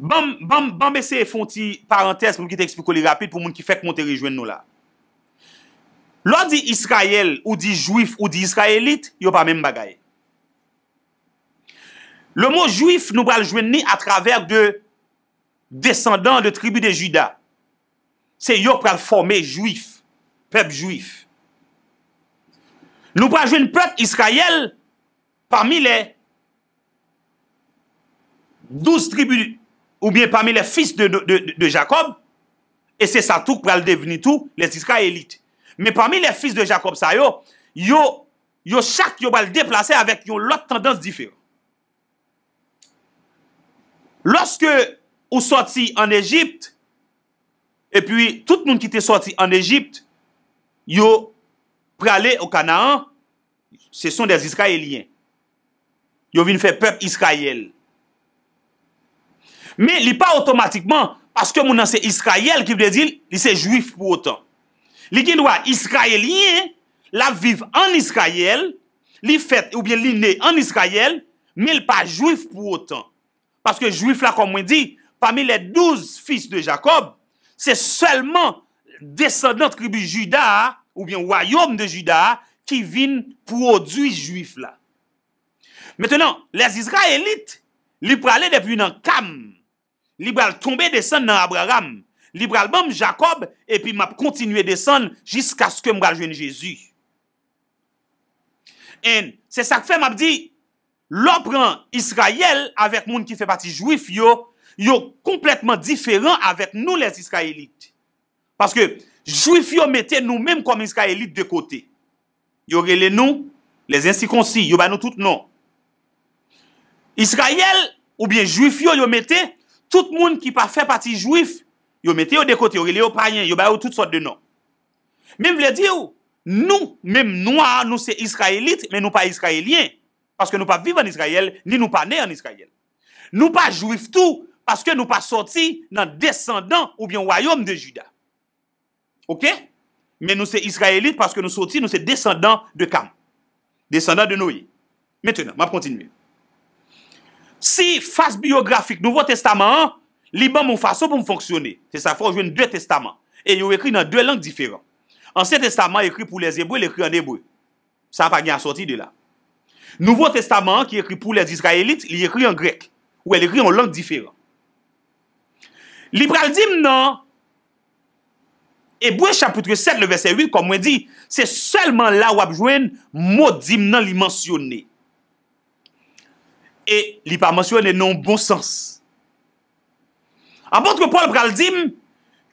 Bam bese e fonti parentes pou moun ki te ekspikoli rapid pou moun ki fek moun te rejwen nou la. Lò di Israel ou di Juif ou di Israelit, yo pa men bagay. Le mò Juif nou pral jwen ni a traver de descendant de tribu de Juda. Se yo pral formé Juif, pep Juif. Nou pral jwen pep Israel parmi le 12 tribu Ou byen pami le fils de Jacob, e se sa touk pral deveni tou, les israélites. Men pami le fils de Jacob sa yo, yo chak yo bal deplase avèk yo lot tendans difèr. Lorske ou soti an Egypt, e pi tout nou ki te soti an Egypt, yo prale yo kanaan, se son des israélien. Yo vin fè pep israél. Me li pa otomatikman, paske moun anse Yisrael ki vde dil, li se Juif pou otan. Li ki nwa Yisraelien, la viv an Yisrael, li fet ou bien li ne an Yisrael, me li pa Juif pou otan. Paske Juif la komwen di, pami le douz fis de Jacob, se selman descendant kribi Judah, ou bien wayom de Judah, ki vin produi Juif la. Metenon, les Yisraelit, li prale depi nan kam, li bral tombe desan nan Abraham, li bral bam Jacob, epi map kontinue desan jiska skè mwa jwen Jezu. En, se sak fe map di, lopran Israel avèk moun ki fè pati juif yo, yo kompletman diferan avèk nou les Israelite. Paske, juif yo mette nou mèm kom Israelite de kote. Yo rele nou, les ensikonsi, yo ban nou tout nou. Israel ou bien juif yo yo mette, Tout moun ki pa fè pati juif, yo metè yo dekote, yo ilè yo payen, yo bayou tout sort de nom. Mèm vle di ou, nou, mèm nou a, nou se Israelit, mèm nou pa Israelien, paske nou pa viv an Israel, ni nou pa ne an Israel. Nou pa juif tou, paske nou pa sorti nan descendant oubyen wayom de Juda. Ok? Mèm nou se Israelit paske nou sorti, nou se descendant de kam. Descendant de nou yi. Mètenan, mwa kontinuye. Si fase biografik nouvo testaman an, li ban moun faso pou moun fonksyonne. Se sa fwa ou jwen dwe testaman, e yon ekri nan dwe langdiferan. An se testaman ekri pou les Ebre, l'ekri an Ebre. Sa pa gen a sorti de la. Nouvo testaman an ki ekri pou les Israelit, li ekri an Grek. Ou el ekri an langdiferan. Libral dim nan, Ebre chaputre 7 le verse 8, komwen di, se selman la ou ap jwen, moun dim nan li monsyonne. e li pa monsyon e non bon sens. Anpont ke Paul pral dim,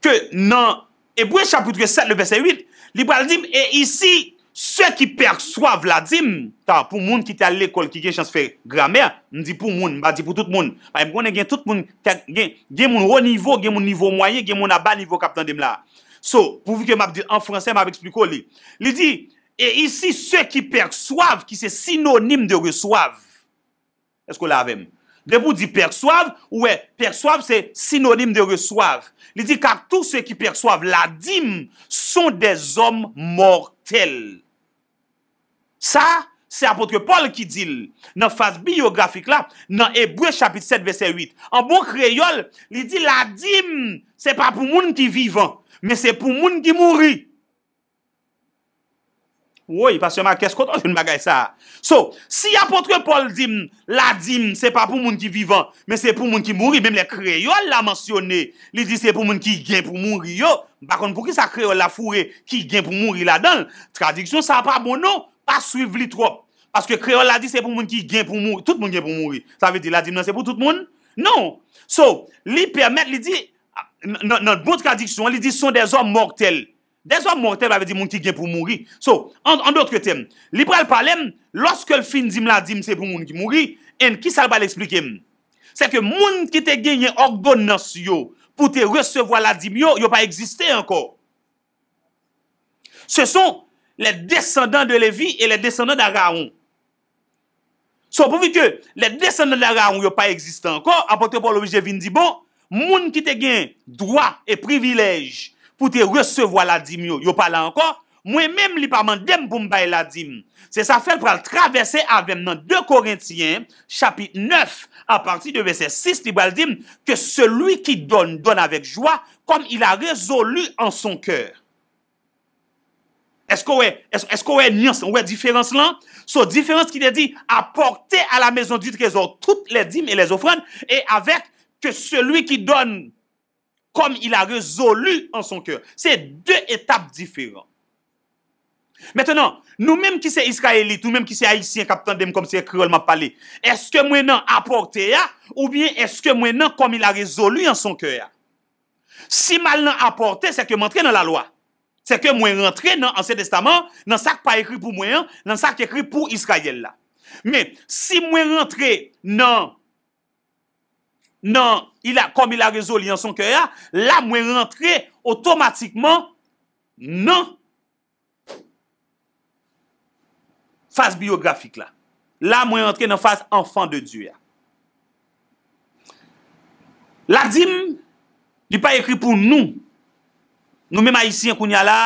ke nan Ebrech chaputre 7 le besen 8, li pral dim, e isi, se ki perswav la dim, ta, pou moun ki te al l'ekol ki gen chans fe gramer, m di pou moun, m ba di pou tout moun, pa m konen gen tout moun, gen moun o nivou, gen moun nivou mwaye, gen moun aba nivou kapten dem la. So, pou vi ke m ap di, an franse m ap ekspliko li. Li di, e isi, se ki perswav, ki se sinonim de reswav, Esko la avem? Debou di perswav, ouwe, perswav se sinonim de reswav. Li di kar tou se ki perswav, la dim, son de zom mortel. Sa, se apotre Paul ki dil, nan faz biyografik la, nan Ebreu chapit 7 ve se 8. An bon kreyol, li di la dim, se pa pou moun ki vivan, me se pou moun ki mouri. Woy, pas yonman keskotan, joun bagay sa. So, si apotre Paul dim, la dim, se pa pou moun ki vivan, men se pou moun ki mouri, menm le kreol la mansyone, li di se pou moun ki gen pou mouri yo, bakon pou ki sa kreol la fure, ki gen pou mouri la dan, tradiksyon sa pa mono, pa suiv li trop, paske kreol la di se pou moun ki gen pou mouri, tout moun gen pou mouri, sa ve di la dim, nan se pou tout moun? Non! So, li permet, li di, nan bout tradiksyon, li di son de zon mortel, Deswa mortel avè di moun ki gen pou mouri. So, an dè otre tem, lipral pale m, loske l fin di m la di m se pou moun ki mouri, en ki sal bal explike m? Se ke moun ki te gen yon orgo nas yo, pou te resevo la di m yo, yo pa egziste anko. Se son, le descendant de Levi e le descendant d'Araon. So, pou vi ke, le descendant d'Araon yo pa egziste anko, apote pa l'obje vindi bo, moun ki te gen droi e privilejj, pour te recevoir la dîme, yo, parle pas encore. Moi-même, li pas mandem pour me la dîme. C'est ça fait pour traverser avec dans 2 Corinthiens, chapitre 9, à partir de verset 6, il va dire que celui qui donne, donne avec joie, comme il a résolu en son cœur. Est-ce qu'on est, est-ce nuance, on différence là? So, différence qui te dit, apporter à la maison du trésor toutes les dîmes et les offrandes, et avec que celui qui donne kom il a rezolu an son keur. Se de etap diferant. Metenon, nou menm ki se Israelit, nou menm ki se Haitien, kapitan dem kom se kreolman pale, eske mwen nan aporte ya, ou bien eske mwen nan kom il a rezolu an son keur ya? Si mal nan aporte, se ke mwen tre nan la loa. Se ke mwen rentre nan anse destaman, nan sak pa ekri pou mwen, nan sak ekri pou Israel la. Men, si mwen rentre nan Israel, nan, kom il a rezoli an son kyo ya, non. la mwen rentre otomatikman nan fase biografik la. La mwen rentre nan fase anfan de Diyo ya. La dim, di pa ekri pou nou, nou mè ma yisi an koun ya la,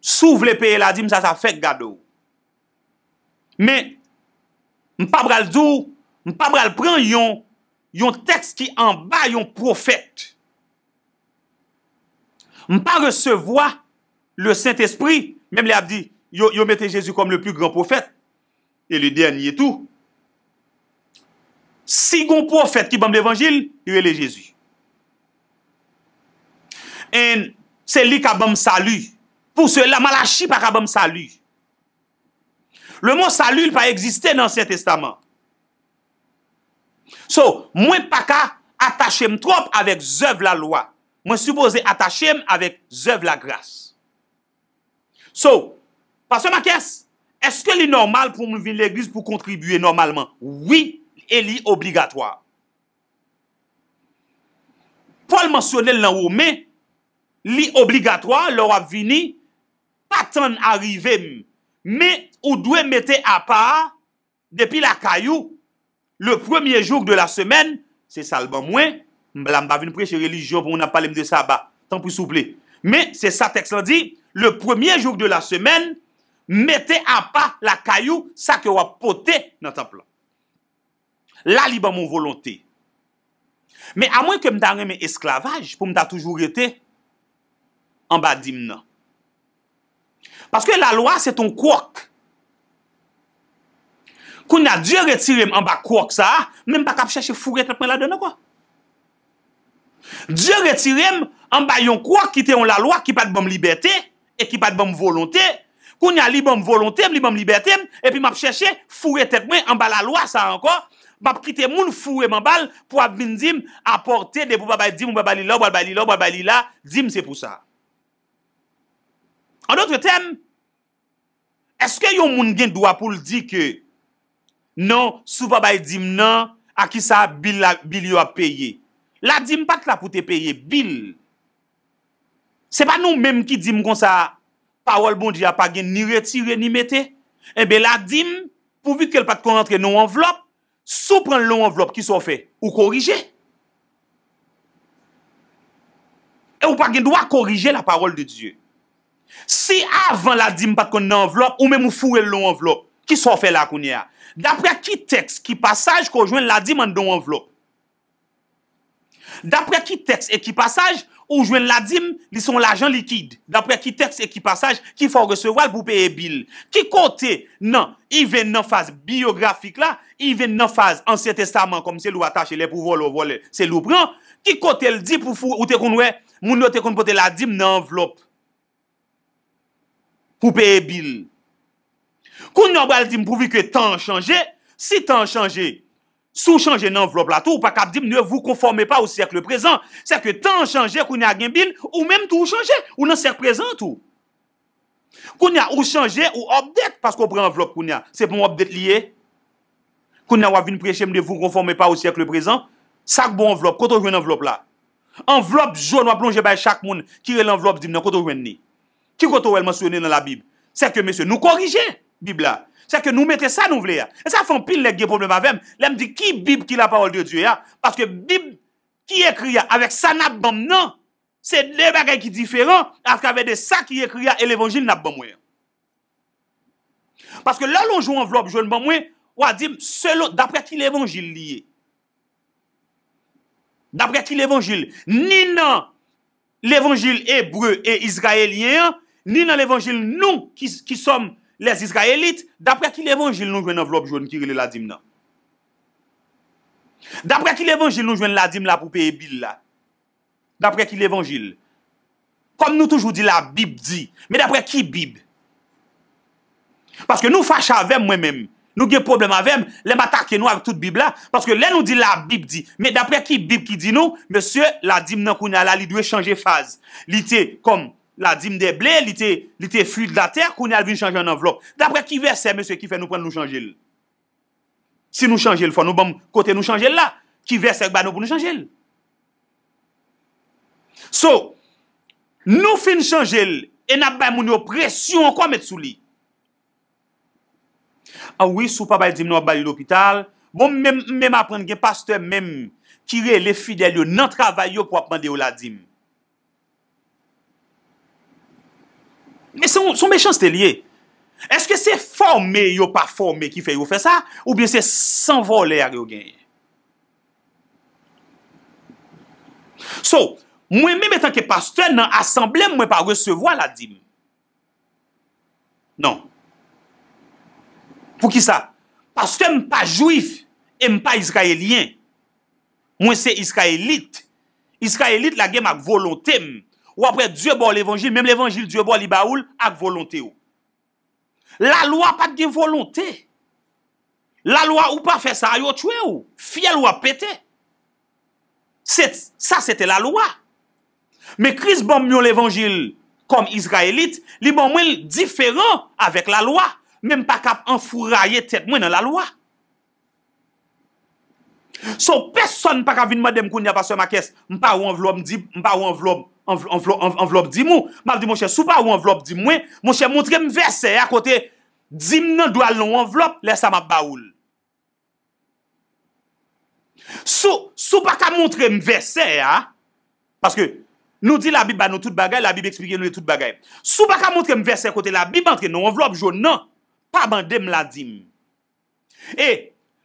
sou vle peye la dim, sa sa fèk gado. Mè, m pa bral zou, m pa bral pran yon, yon tekst ki an ba yon profet. M pa resevoa le Saint-Esprit, mem le ap di, yo mette Jezu kom le plus grand profet, e le derni etou. Si gon profet ki bam l'Evangil, yo e le Jezu. En, se li ka bam salu, pou se la malachi pa ka bam salu. Le man salu, pou se la malachi pa existen an Saint-Estamant. So, mwen pa ka atache m trop avèk zèv la lwa. Mwen suppose atache m avèk zèv la gras. So, pa se ma kes, eske li normal pou m vin l'Eglise pou kontribuye normalman? Oui, e li obligatoir. Paul mansyonel nan wou, me li obligatoir lor avvini, pa tan arrive m, me ou dwe mette apar, depi la kayou, Le premye joug de la semen, se sal ban mwen, mba la mba ven preche relijon pou mna palem de sa ba, tan pou souple. Me se sa teks lan di, le premye joug de la semen, mette a pa la kayou sa ke wapote nan ta plan. La li ban mwen volante. Me a mwen ke mta reme esklavaj pou mta toujou rete, an ba dim nan. Paske la lwa se ton kouak. koun ya Diyo retirem an ba kouak sa, menm pa kap chèche furet et mwen la dene kwa? Diyo retirem an ba yon kouak kite yon la loa ki pat bom liberté e ki pat bom volonté, koun ya li bom volonté, li bom liberté, epi map chèche furet et mwen an ba la loa sa anko, map kite moun furet an bal pou ap min zim aporte de pou babay zim, ou babay li la, ou babay li la, ou babay li la, zim se pou sa. An notre tem, eske yon moun gen dwa pou l di ke Non, sou pa bay dim nan, akisa bil yo ap peye. La dim pat la poute peye, bil. Se pa nou menm ki dim kon sa parol bon diya, pa gen ni retire, ni mette. Ebe, eh la dim, pouvi ke l pat kon rentre nou anvlop, sou pren loun anvlop ki sou fe, ou korije. E ou pa gen, dwa korije la parol de Diyo. Si avan la dim pat kon anvlop, ou menm ou fure loun anvlop, ki sou fe lakouni a. Dapre ki teks, ki pasaj, kou jwen ladim an don an vlop. Dapre ki teks, e ki pasaj, kou jwen ladim, li son l'ajan likid. Dapre ki teks, e ki pasaj, ki fwa resewal pou peye bil. Ki kote nan, i ven nan faz biyografik la, i ven nan faz ansye testaman, kom se lou atache le pou volo vole, se lou pren, ki kote ldi pou fwe, ou te konwe, moun nou te konpote ladim nan an vlop. Pou peye bil. Koun yon bwa el tim prouvi ke tan chanje, si tan chanje, sou chanje nan envelop la tou, pak ap dim ne vou konforme pa ou sèkle prezant, sè ke tan chanje koun yon agen bin, ou mèm tou chanje, ou nan sèkle prezant tou. Koun yon ou chanje ou obdek, pask ou prezant envelop koun yon, se pou mwen obdek liye, koun yon wav yon preche mde vou konforme pa ou sèkle prezant, sak bon envelop, koto jwen envelop la. Envelop joun wap lonje bay chak moun, kire l'envelop dim nan koto jwen ni. Ki koto wèl monsyonne nan la bib? S bib la. Sa ke nou mette sa nou vle ya. E sa fan pil le gye problem avem, lem di ki bib ki la parol de Diyo ya, paske bib ki ekri ya, avek sa nap bam nan, se ne bagay ki diferan, aske ave de sa ki ekri ya, e levonjil nap bam we. Paske la lon jou anvlob, jou anvlob, wadim selo, dapre ki levonjil liye. Dapre ki levonjil, ni nan levonjil ebreu e israelyen, ni nan levonjil nou ki som levonjil, Les Israelit, d'apre ki l'Evangil nou jwen avlob joun ki rile la dim nan. D'apre ki l'Evangil nou jwen la dim la pou peye bil la. D'apre ki l'Evangil. Kom nou toujou di la bib di. Me d'apre ki bib. Paske nou fache avem mwen menm. Nou gen problem avem. Le matake nou av tout bib la. Paske le nou di la bib di. Me d'apre ki bib ki di nou. Monsie, la dim nan kouni ala li dwe chanje faz. Li te kom. La dim de ble, li te fluy de la ter, kou ni al vin chanje nan vlok. Dapre ki ve se, meswe, ki fe nou pren nou chanjel. Si nou chanjel, fwa nou bom kote nou chanjel la, ki ve se, ban nou pou nou chanjel. So, nou fin chanjel, en ap bay moun yo presyon, an kwa met sou li? A wis, sou pa bay dim nou ap bay yo l'opital, bom men ap pren gen paste men, ki re le fidel yo nan travay yo pou ap pen de yo la dim. E son mechans te liye. Eske se forme yo pa forme ki fe yo fe sa, ou bien se sanvole agyo genye. So, mwen mwen metan ke pastor nan asemblem mwen pa resevo ala di m. Non. Pou ki sa? Pastor mwen pa jwif, mwen pa israelien. Mwen se israelit. Israelit la gen m ak volontem m. Ou apre, Diyo bo l'evangil, mèm l'evangil Diyo bo li baoul ak volonte ou. La loa pat ge volonte. La loa ou pa fè sa ayotwe ou. Fiyal ou ap pète. Sa sète la loa. Mè kriz bom mè yo l'evangil kom Israelit, li bom mwen l'diferent avèk la loa, mèm pa kap an fura ye tèt mwen an la loa. So, peson mpa kap vin mwen dem koun ya pa sè ma kes, mpa ou an vlo mdi, mpa ou an vlo mdi. anvlob di mou. Mav di mwche sou pa ou anvlob di mwen, mwche mwche mwontre mwese a kote di mnen do al non anvlob, lè sa mab baoul. Sou, sou pa ka mwontre mwese a, paske nou di la bib anou tout bagay, la bib ekspike nou tout bagay. Sou pa ka mwontre mwese a kote la bib anke nou anvlob joun nan, pa bandem la di m. E,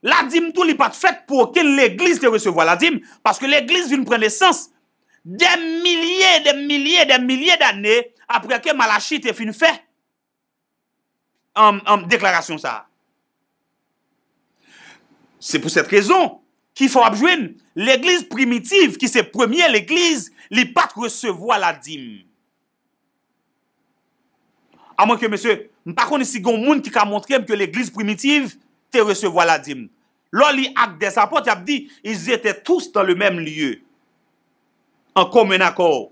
la di non? m tou li pat fèt pou ke l'eglis te wesevo la di m, paske l'eglis vin pren de sens De milye, de milye, de milye d'anè apre ke Malachi te fin fè an deklarasyon sa. Se pou set rezon, ki fò abjwen, l'Eglise primitiv ki se premiè l'Eglise, li pat resevo la dim. Amon ke mese, mpa koni si goun moun ki ka montrem ke l'Eglise primitiv te resevo la dim. Lò li ak de sapot, ap di, iz etè tous tan le mèm lyeu. an kon menakor,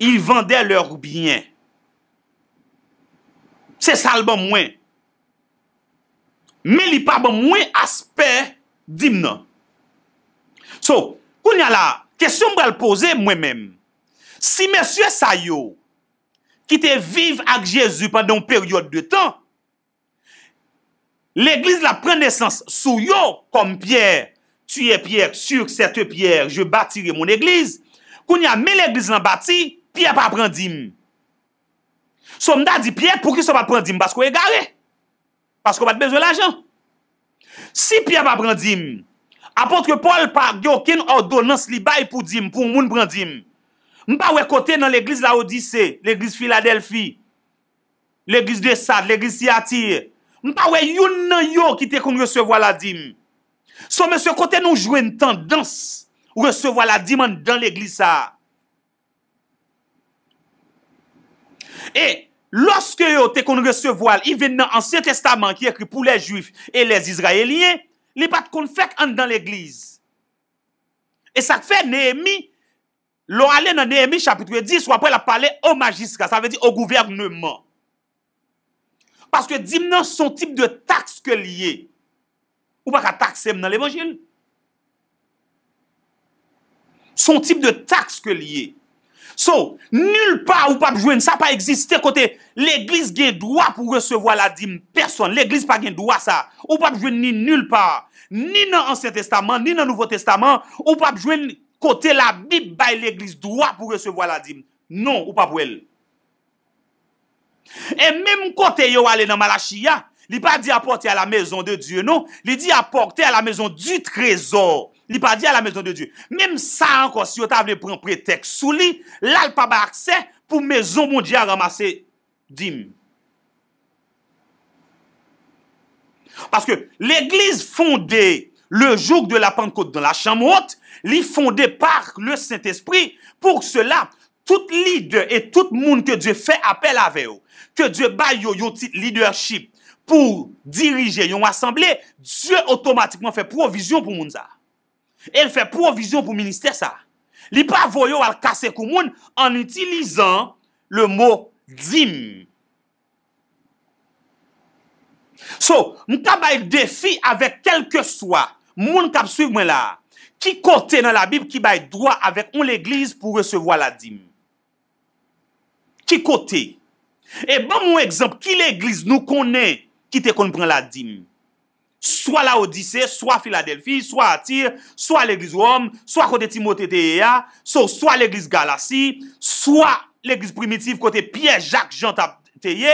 il vande lor byen. Se sal ban mwen, me li pa ban mwen aspe dim nan. So, koun ya la, kesyon mwen al pose mwen men, si mèsyè sa yo, kite viv ak Jezu pandan peryode de tan, l'Eglise la pren desans sou yo, kon pier, tuye pier, sur sete pier, je batire moun Eglise, koun ya men l'Eglise nan bati, piye pa pren dim. So mda di piye, pou ki se pa pren dim? Basko e gare? Basko bat bezwe la jan? Si piye pa pren dim, apotre Paul pa gyo ken odonans li bay pou dim, pou moun pren dim, mpa we kote nan l'Eglise la Odise, l'Eglise Filadelfi, l'Eglise de Sade, l'Eglise si Atire, mpa we yon nan yo kite koun yo se vo la dim. So mse kote nou jwen tendans, Ou resevo la diman dan l'eglisa. E, loske yo te kon resevo al, i ven nan ansyen testaman ki ekri pou les juif e les israelien, li pat kon fek an dan l'eglise. E sak fe Nehemi, lo ale nan Nehemi chapitwe 10, wapre la pale o majiska, sa ve di o gouvernement. Paske diman son tip de taks ke liye, ou baka taksem nan levonjil, ou baka taksem nan levonjil, Son tip de taks ke liye. So, nul pa ou pa pjwen sa pa eksiste kote l'Eglise gen dwa pou resevo a la dim. Person, l'Eglise pa gen dwa sa. Ou pa pjwen ni nul pa, ni nan Ansyen Testament, ni nan Nouveau Testament, ou pa pjwen kote la Bib by l'Eglise dwa pou resevo a la dim. Non, ou pa pwen. E menm kote yo wale nan Malachia, li pa di aporte a la mezon de Diyo, non? Li di aporte a la mezon du trezor. li pa di la maison de Dieu. Même ça encore, si vous avez pris un prétexte sous lui, là, il pas accès pour maison mondiale ramasser dim. Parce que l'église fondée le jour de la Pentecôte dans la chambre haute, l'y fondée par le Saint-Esprit, pour cela, tout leader et tout monde que Dieu fait appel avec eux, que Dieu baille leadership pour diriger une assemblée, Dieu automatiquement fait provision pour monde El fè provision pou minister sa Li pa voyo al kase kou moun An itilizan le mo Dime So moun kap bay defi Avek kelke swa Moun kap suiv mwen la Ki kote nan la bib ki bay doa avek On l'eglise pou resevo la dime Ki kote E ban moun ekzamp ki l'eglise Nou konen kite kon pren la dime Soa la Odise, soa Filadelfi, soa Atir, soa l'Eglise Ouam, soa kote Timotei Teyea, soa l'Eglise Galasi, soa l'Eglise Primitif kote Pierre-Jacques-Jean-Tapteye,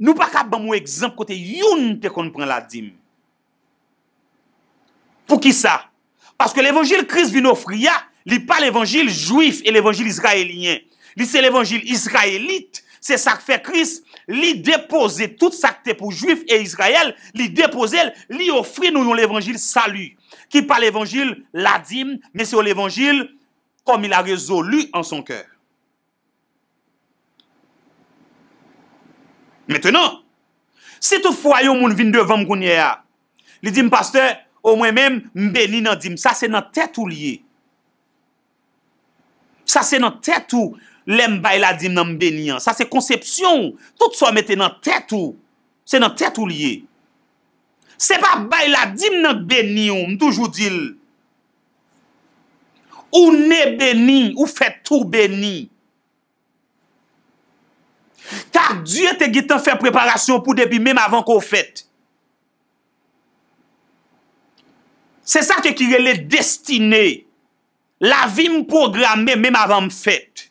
nou pa kap ban mwen ekzamp kote youn te kon pren la dim. Pou ki sa? Paske l'Evangil Chris Vinofria li pa l'Evangil Jouif e l'Evangil Israelien. Li se l'Evangil Israelite. Se sakfe kris, li depoze tout sakte pou juif e Israel, li depoze, li ofri nou yon levangil salu. Ki pa levangil, la dim, men se yon levangil, kom il a rezolu an son kèr. Mètenan, se tou fwayou moun vin devan mkoun yeya, li dim paste, ou mwen men mbeni nan dim, sa se nan tèt ou liye. Sa se nan tèt ou, Lèm bayladim nan bènyan. Sa se konsepsyon. Tout sa mette nan tètou. Se nan tètou liye. Se pa bayladim nan bènyon. M toujou dil. Ou ne bèny. Ou fè tou bèny. Kar djè te gitan fè preparasyon pou debi mèm avan kò fèt. Se sa ke kirele destine. La vim programe mèm avan m fèt.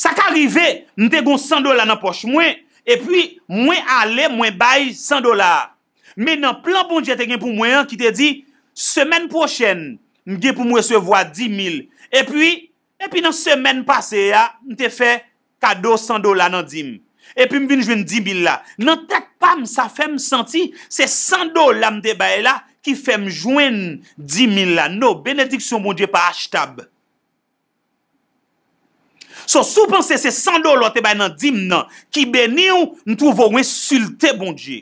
Sa ka rive, mwen te goun 100 dola nan poche mwen, epi mwen ale, mwen bay 100 dola. Men nan plan bonje te gen pou mwen an ki te di, semen prochen, mwen gen pou mwen sevoa 10 mil. Epi nan semen pase ya, mwen te fe kado 100 dola nan dim. Epi mwen vin jwen 10 mil la. Nan tek pam sa fe m senti, se 100 dola mwen te bay la, ki fe m jwen 10 mil la. No, benedik son bonje pa ashtab. So sou panse se 100 do lo te bay nan dim nan, ki beni ou, nou trouvou ou insulte bon dje.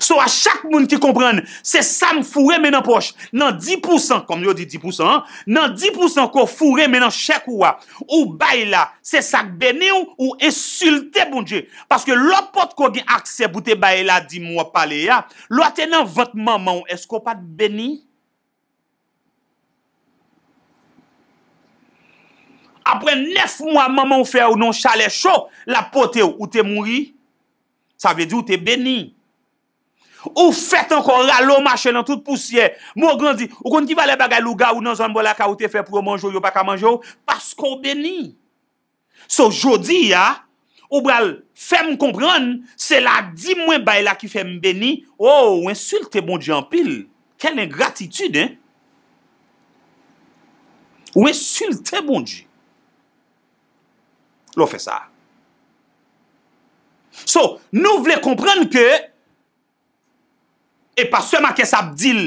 So a chak moun ki kompren, se sam fure menan poch, nan 10%, kom yo di 10%, nan 10% ko fure menan chek ou a, ou bay la, se sak beni ou, ou insulte bon dje. Paske lopot ko gen akse boute bay la, di mwa pale ya, lo a tenan votman man ou, esko pat beni? apren nef mwa maman ou fè ou non chalè chò, la potè ou te mounri, sa vè di ou te beni. Ou fèt ankon ralò mâche nan tout pousyè, mò grandi, ou kon ki valè bagay louga ou nan zon bolaka ou te fè pou yo manjò, yo baka manjò, paskou beni. So jodi ya, ou bral fè m konprèn, se la di mwen bay la ki fè m beni, oh, bon ou insulte moun di anpil, kenen gratitud, ou insulte moun di. lò fè sa. So, nou vle komprenn ke, e pa seman ke sa bdil,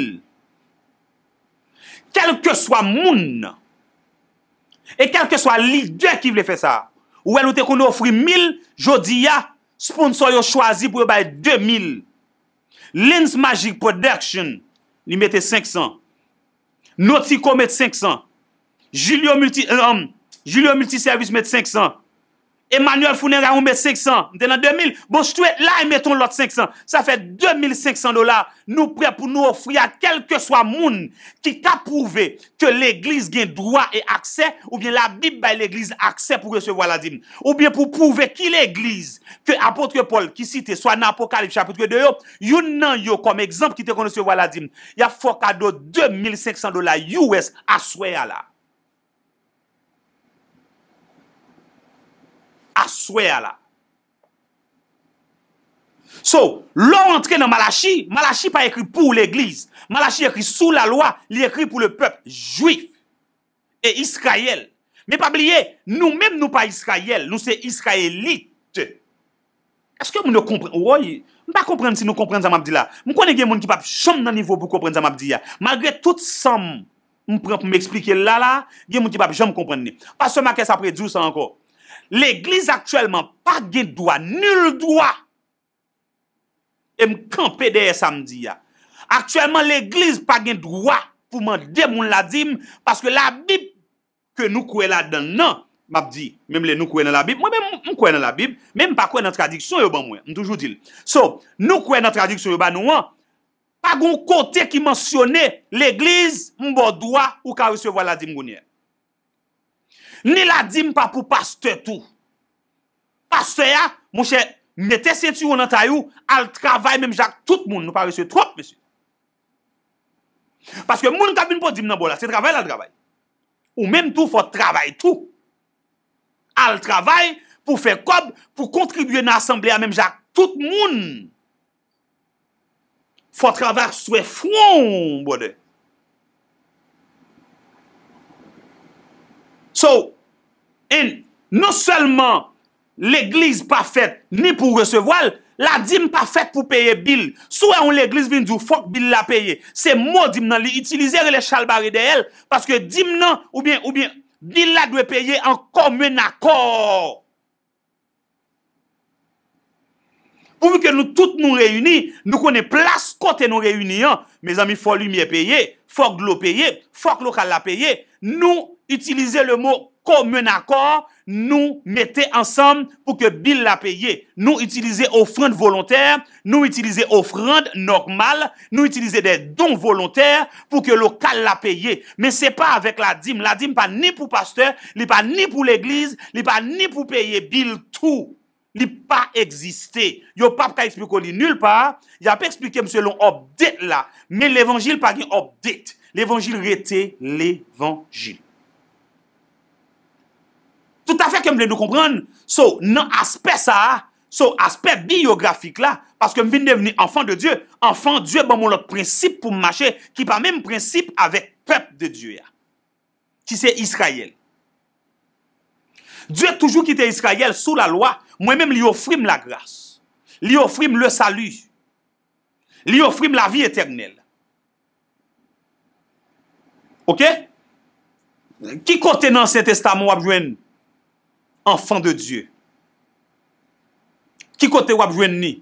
kel ke swa moun, e kel ke swa lidye ki vle fè sa, ou el ou te kon nou ofri mil, jodi ya, sponsor yo chwazi pou yo baye 2000, Lens Magic Production, li mette 500, Notico mette 500, euh, um, Julio Multiservice mette 500, Emmanuel founen rè ou mè 500. Mè tè nan 2000. Bon, s'touè, la mè ton lot 500. Sa fè 2500 dola nou prè pou nou ofri a kelke swa moun ki ta prouve ke l'Eglise gen droi e akse ou bien la Bibba e l'Eglise akse pou resew Waladim. Ou bien pou prouve ki l'Eglise ke apotre Paul ki site swa nan apokalip chapitre deyop yon nan yo kom ekzamp ki te konosew Waladim. Ya fokado 2500 dola yowes asweya la. So, lò rentre nan Malachi, Malachi pa ekri pou l'eglise. Malachi ekri sou la lwa, li ekri pou l'epepe. Juif e Israel. Me pabliye, nou menm nou pa Israel, nou se Israelite. Eske moun yo kompre, woy, moun pa komprene si nou komprene zamabdi la. Moun konen gen moun ki pab, chan nan nivou pou komprene zamabdi ya. Malgré tout sam, moun prent moun eksplike la la, gen moun ki pab, chan moun komprene ni. Pas se ma kes apre djou sa anko. L'Eglise aktuellement pa gen doa, nul doa, e mkan PDS amdi ya. Aktuellement l'Eglise pa gen doa pou man gen moun ladim, paske la bib ke nou kwe la don nan, map di, mwen mwen nou kwe nan la bib, mwen mwen mwen kwe nan la bib, mwen mwen pa kwe nan tradiksyon yo ban mwen, mwen toujou dil. So, nou kwe nan tradiksyon yo ban mwen, pa goun kote ki mwansyone l'Eglise, mwen mwen bon doa pou kwa wisevwa ladim gounye. Ni la dim pa pou paste tou. Paste ya, mwenche, ne te se tu yon an tayou, al travay menm jak tout moun. Nou pa reswe trop, mwenche. Paske moun tabin pou dim nan bo la, se travay la travay. Ou menm tou, fote travay tou. Al travay pou fe kob, pou kontribuyen an asemble ya menm jak tout moun. Fote travay sou e foun, mwenche. Bon, So, en, nou selman, l'eglise pa fèt, ni pou resevoal, la dim pa fèt pou peye bil, souè e ou l'eglise vin djou, fok bil la peye, se mou dim nan li, li itilize relè chalbari de el, paske dim nan, oubyen, oubyen, bil la dwe peye, an komwen akor. Ouvi ke nou tout nou reyuni, nou konè plas kote nou reyuni an, me zami folu miye peye, fok lo peye, fok lo kal la peye, nou, utiliser le mot commun accord, nous mettez ensemble pour que Bill l'a payé. Nous utiliser offrande volontaire, nous utiliser offrande normale, nous utiliser des dons volontaires pour que local l'a payé. Mais c'est pas avec la dîme. La dîme pas ni pour pasteur, n'est pas ni pour l'église, n'est pas ni pour payer Bill tout. Li pas existé. Yo pas ka expliquer nulle part. Y a pas expliqué selon update là. Mais l'évangile pas dit update. L'évangile était l'évangile. tout afer kem ble nou kompran, sou nan aspe sa, sou aspe biyografik la, paske m vin deveni anfan de Diyo, anfan Diyo ban moun lot prinsip pou m mache, ki pa men m prinsip avek pep de Diyo ya, ki se Yisrayel. Diyo toujou ki te Yisrayel sou la loa, mwen men li ofrim la gras, li ofrim le salu, li ofrim la vi eternel. Ok? Ki kote nan se testamon wabjwen? Enfant de Diyo. Ki kote wap vwen ni?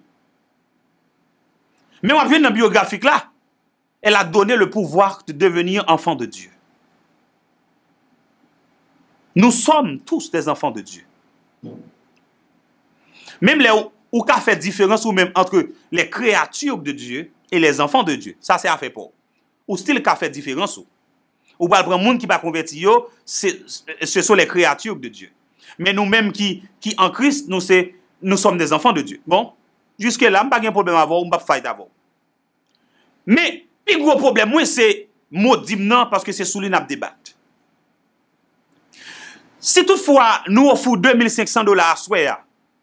Men wap vwen nan biografik la, el a donen le pouvoir de deveni enfant de Diyo. Nou som tous des enfant de Diyo. Mem le ou ka fe diferans ou mem entre les kreatiouk de Diyo e les enfant de Diyo. Sa se a fe pou. Ou sti le ka fe diferans ou? Ou wap vwen moun ki pa konverti yo, se sou les kreatiouk de Diyo. Men nou menm ki an Christ, nou se, nou som des enfan de Diyo. Bon, juske la, mpa gen problem avon, mpa fayt avon. Men, pi gwo problem, mwen se, mwo dim nan, paske se souli nap debat. Se toutfwa, nou ofou 2500 dola aswe ya,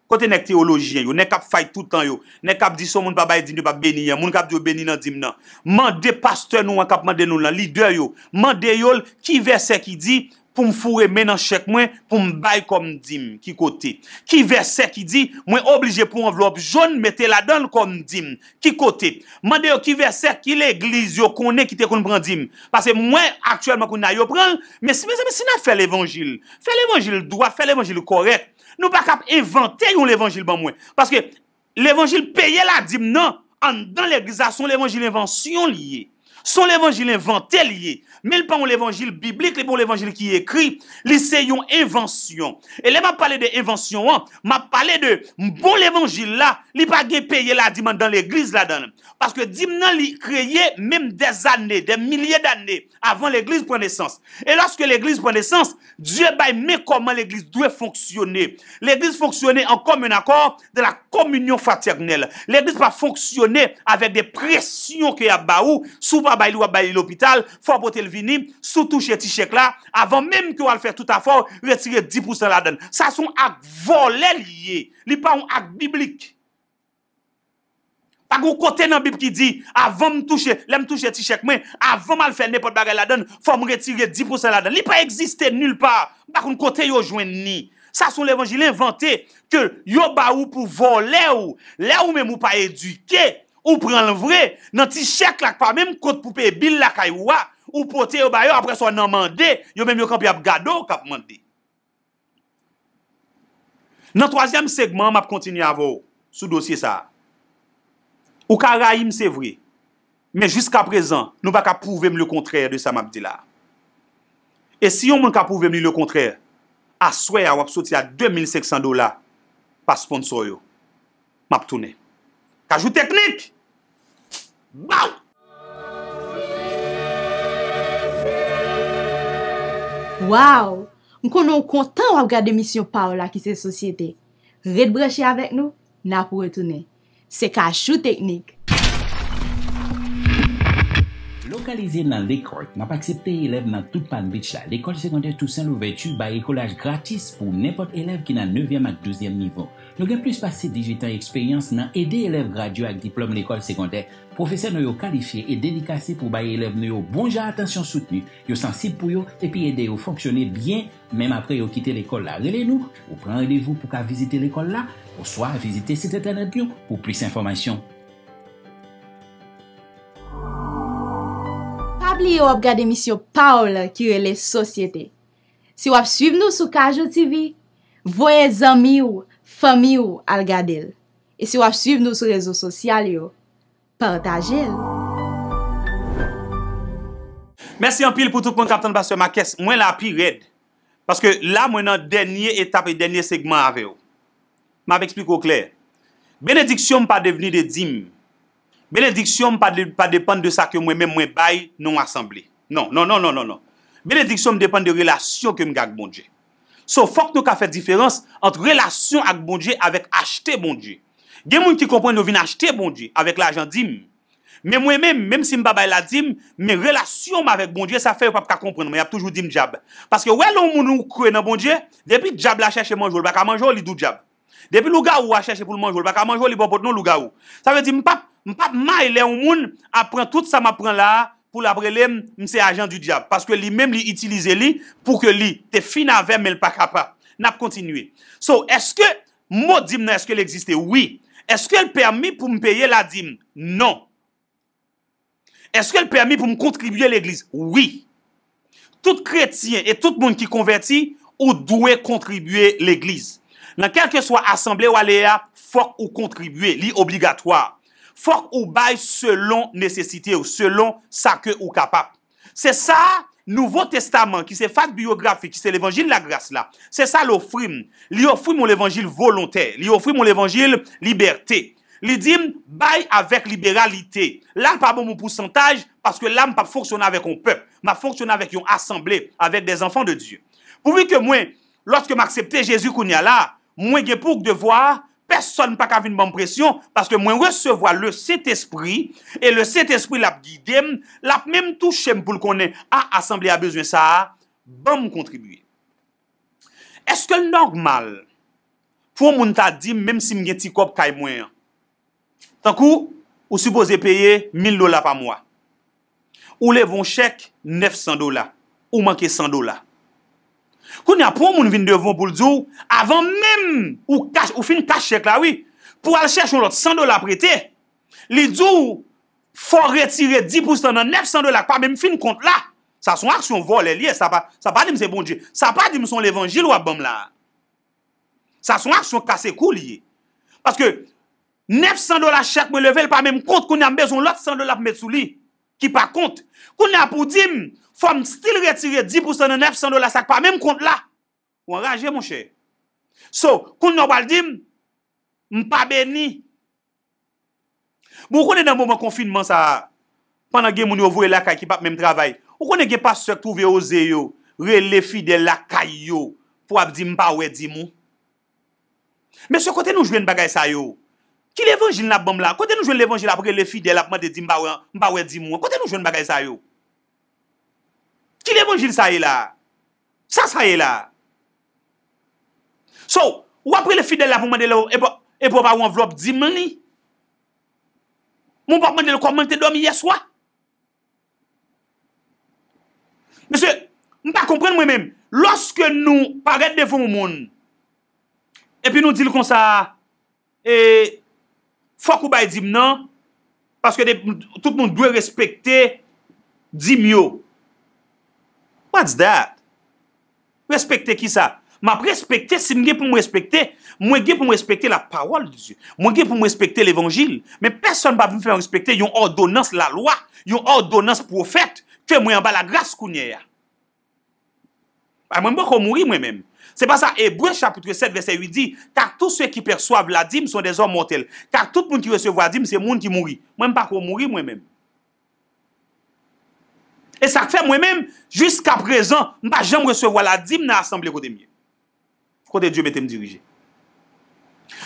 kote nek teologiyen yo, nek ap fayt toutan yo, nek ap diso moun pa bay din yo, moun kap diyo beni nan dim nan, mande paste nou an kap mande nou lan, lider yo, mande yol ki verse ki di, pou m fure menan chek mwen pou m bay kom dim ki kote. Ki verse ki di mwen oblige pou envelop joun metel adan kom dim ki kote. Man deyo ki verse ki le igliz yo konen ki te kon prendim. Pase mwen aktuel mwen kon na yo pren, mesi mese mese si nan fè l'evangil. Fè l'evangil dwa, fè l'evangil korek. Nou pa kap inventer yon l'evangil ban mwen. Paske l'evangil peye la dim nan, an dan l'eglizasyon l'evangil invensyon liye. Son l'évangile inventé lié, mais pas l'évangile biblique, pour l'évangile qui est écrit, c'est une invention. Et là, m'a parlé de invention, hein. m'a parlé de bon l'évangile là, il pas payé la dimanche dans l'église là-dedans. Parce que dimnan li créé même des années, des milliers d'années avant l'église prend naissance. Et lorsque l'église prend naissance, Dieu baille mais comment l'église doit fonctionner. L'église fonctionnait en commun accord de la communion fraternelle. L'église pas fonctionner avec des pressions qu'il y a baou, sous ba ili wap ba ili l'opital, fò apote l'vini, sou touche ti chèk la, avon mèm kè wal fè tout a fò, retire 10% la den. Sa son ak vole liye, li pa ou ak biblik. Pag ou kote nan bib ki di, avon m touche, lè m touche ti chèk mè, avon m al fè mè pot bagè la den, fò m retire 10% la den. Li pa eksiste nil pa, bakoun kote yo jwen ni. Sa son l'Evangile inventè, kè yo ba ou pou vole ou, le ou mèm ou pa eduke, Ou pren l vre, nan ti chek lak pa, menm kote poupè bil lak ay wak, ou pote yo bayo apre so nan mande, yo menm yo kampi ap gado kap mande. Nan trozyam segman, map kontini avou, sou dosye sa, ou ka raim se vre, menm jiska prezan, nou bak ap pouvem le kontrèr de sa map di la. E si yon moun kap pouvem ni le kontrèr, aswe a wap soti a 2.500 dola, pa sponsor yo, map tounen. Ka jou teknik, Waw! Waw, m kon nou kontan wap gade misyon paola ki se sosyete. Redbreche avek nou, na pou retune. Se ka chou teknik. Lokalize nan l'ekol, map aksepte ye elev nan tout panbich la. L'ekol sekontèr tou sen lou vetu ba ekolaj gratis pou nepot elev ki nan 9e ak 2e nivou. Nou gen plis pasi digitan eksperyans nan ede elef gradu ak diplom l'ekol sekondè. Profesè nou yo kalifiye e dedikase pou baye elef nou yo bonja atensyon soutenu, yo sensib pou yo, epi ede yo fonksyone bien, menm apre yo kite l'ekol la. Rele nou, ou pran elevou pou ka vizite l'ekol la, ou swa vizite site internet yo pou plis informasyon. Pabli yo ap gade misyo paol ki yo elef sosyete. Si yo ap suiv nou sou Kajotv, voye zami yo, Femi ou al gadel. E se wap suiv nou sou rezo sosyal yo, partajel. Mersi an pil pou tout pou mwen kapitan Basio Makes. Mwen la pi red. Paske la mwen nan denye etap e denye segman ave yo. Mwen ap eksplik ou kler. Benediksyon m pa deveni de dim. Benediksyon m pa depan de sa ke mwen mwen bay non asemble. Non, non, non, non, non. non. Benediksyon m depan de relasyon ke m gag bonje. So fok nou ka fè diférense antre relasyon ak bondje avèk achte bondje. Gen moun ki kompren nou vin achte bondje avèk la jan dim. Mè mwè mè, mèm si m babay la dim, mè relasyon m avèk bondje sa fè ou pap ka kompren. Mè yap toujou dim djab. Paske wè loun moun nou kre nan bondje, depi djab la chèche manjol, baka manjol li dout djab. Depi loup ga ou a chèche pou loup manjol, baka manjol li bon pot non loup ga ou. Sa vè di m pap, m pap may e lè ou moun apren tout sa mapren la. Ou la brele mse ajen du diap. Paske li mem li itilize li pou ke li te fin avem el pa kapa. Nap kontinue. So, eske mo dim nan eske l'existe? Oui. Eske l'permi pou mpeye la dim? Non. Eske l'permi pou mkontribuye l'eglise? Oui. Tout kretien et tout moun ki konverti ou dwe kontribuye l'eglise. Nan kelke swa asemble wale ya, fok ou kontribuye li obligatoire. fok ou bay selon nécessité ou, selon sa ke ou capable. C'est ça Nouveau Testament, qui c'est fat biographique, qui c'est l'évangile la grâce là. C'est ça l'offrime Li ofrim ou l'évangile volontaire li ofrim ou l'évangile liberté Li dim, bay avèk pas La mon bon parce que paske la m pa avec avec yon peuple. ma fonctionne avec une assemblée, avec des enfants de Dieu. Pouvi que moi, lorsque m Jésus Jésus koun ya la, mwen gen pouk Peson pa kavine bon presyon, paske mwen resevoa le set espri, e le set espri lap gidem, lap mem tou chem pou l konen a asemble a bezwen sa, bon m kontribuye. Eske l normal, pou moun ta di, mem si mwen geti kop kaj mwen, tankou, ou supose peye 1000 dola pa mwa, ou levon chek 900 dola, ou manke 100 dola, Koun ya pou moun vin devon pou l'djou, avan mèm ou fin kache chèk la wè, pou al chèk chon lot 100 dola prete, li djou fò re tirè 10% nan 900 dola kwa mèm fin kont la, sa son ak son vol lè liè, sa pa dim se bon djè, sa pa dim son levangil wap bom la. Sa son ak son kase kou liè. Paske 900 dola chèk mè level pa mèm kont, koun ya mbezon lot 100 dola pwèm etsou li, ki pa kont. Koun ya pou dim, Fòm stil retire 10% de nef, 100 do la sakpa, mèm kont la. Ou an raje moun chè. So, koun nou waldim, mpa beni. Bwou konen nan moun mwen konfinman sa, pandan gen moun yo vwe lakay ki pap mèm travay, woun konen gen pas se trove oze yo, re le fide lakay yo, pou ap di mpa wè di mwou. Mè se kote nou jwen bagay sa yo, ki levangil nan bamb la, kote nou jwen levangil ap re le fide lakay, mpa wè di mwou, kote nou jwen bagay sa yo. Kilevon jil sa ye la. Sa sa ye la. So, wapre le fidèl la moun mèdèlè e pou e wapar wan vlop di mèni. Moun mèdèlè kou mèdèlè dòm yè swa. Mèsè, mwen pa komprèn mwen mèm. Lòske nou paret devon moun e pi nou dil kon sa e fòk ou bay di mè nan paske tout moun dwe respektè di mèyo. What's that? Respecter ki sa? Ma pre-respecter si mge pou mw respecter. Mwen ge pou mw respecter la parol dizy. Mwen ge pou mw respecter l'evangil. Men person pa vw fwen respecter yon ordonans la loa. Yon ordonans profet. Kwe mwen ba la gras kounye ya. Mwen mwen mwen mwen mwen mwen. Se ba sa Hebrech chaputre 7 verse 8 di. Kar tout se ki perswav la dim son de zon motel. Kar tout mwen ki resevwa dim se mwen ki mouni. Mwen mwen mwen mwen mwen mwen. Et ça fait moi-même, jusqu'à présent, je ne jamais recevoir la dîme dans l'assemblée côté mien. Côté Dieu, m'a me diriger.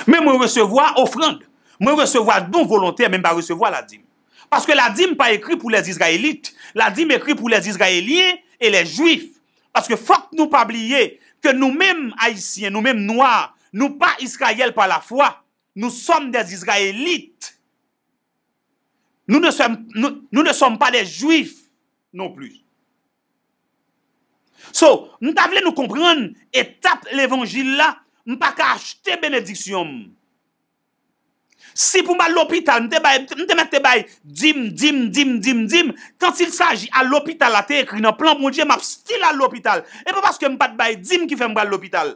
Mais je recevoir offrande. Je recevoir don volonté, même pas recevoir la dîme. Parce que la dîme n'est pas écrit pour les Israélites. La dîme est écrit pour les Israéliens et les Juifs. Parce que faut que nous pas oublier que nous-mêmes Haïtiens, nous-mêmes Noirs, nous pas Israël par la foi. Nous sommes des Israélites. Nous ne sommes, nous ne sommes pas des Juifs. Non plus So, nou ta vle nou kompren Etap l'evangil la Nou pa ka achte benediksyon Si pou mba l'opital Nou te met te bay Dim, dim, dim, dim, dim Kantil saji a l'opital a te ekri Nan plan moun diye map stil a l'opital E pou paske mba te bay dim ki fe mba l'opital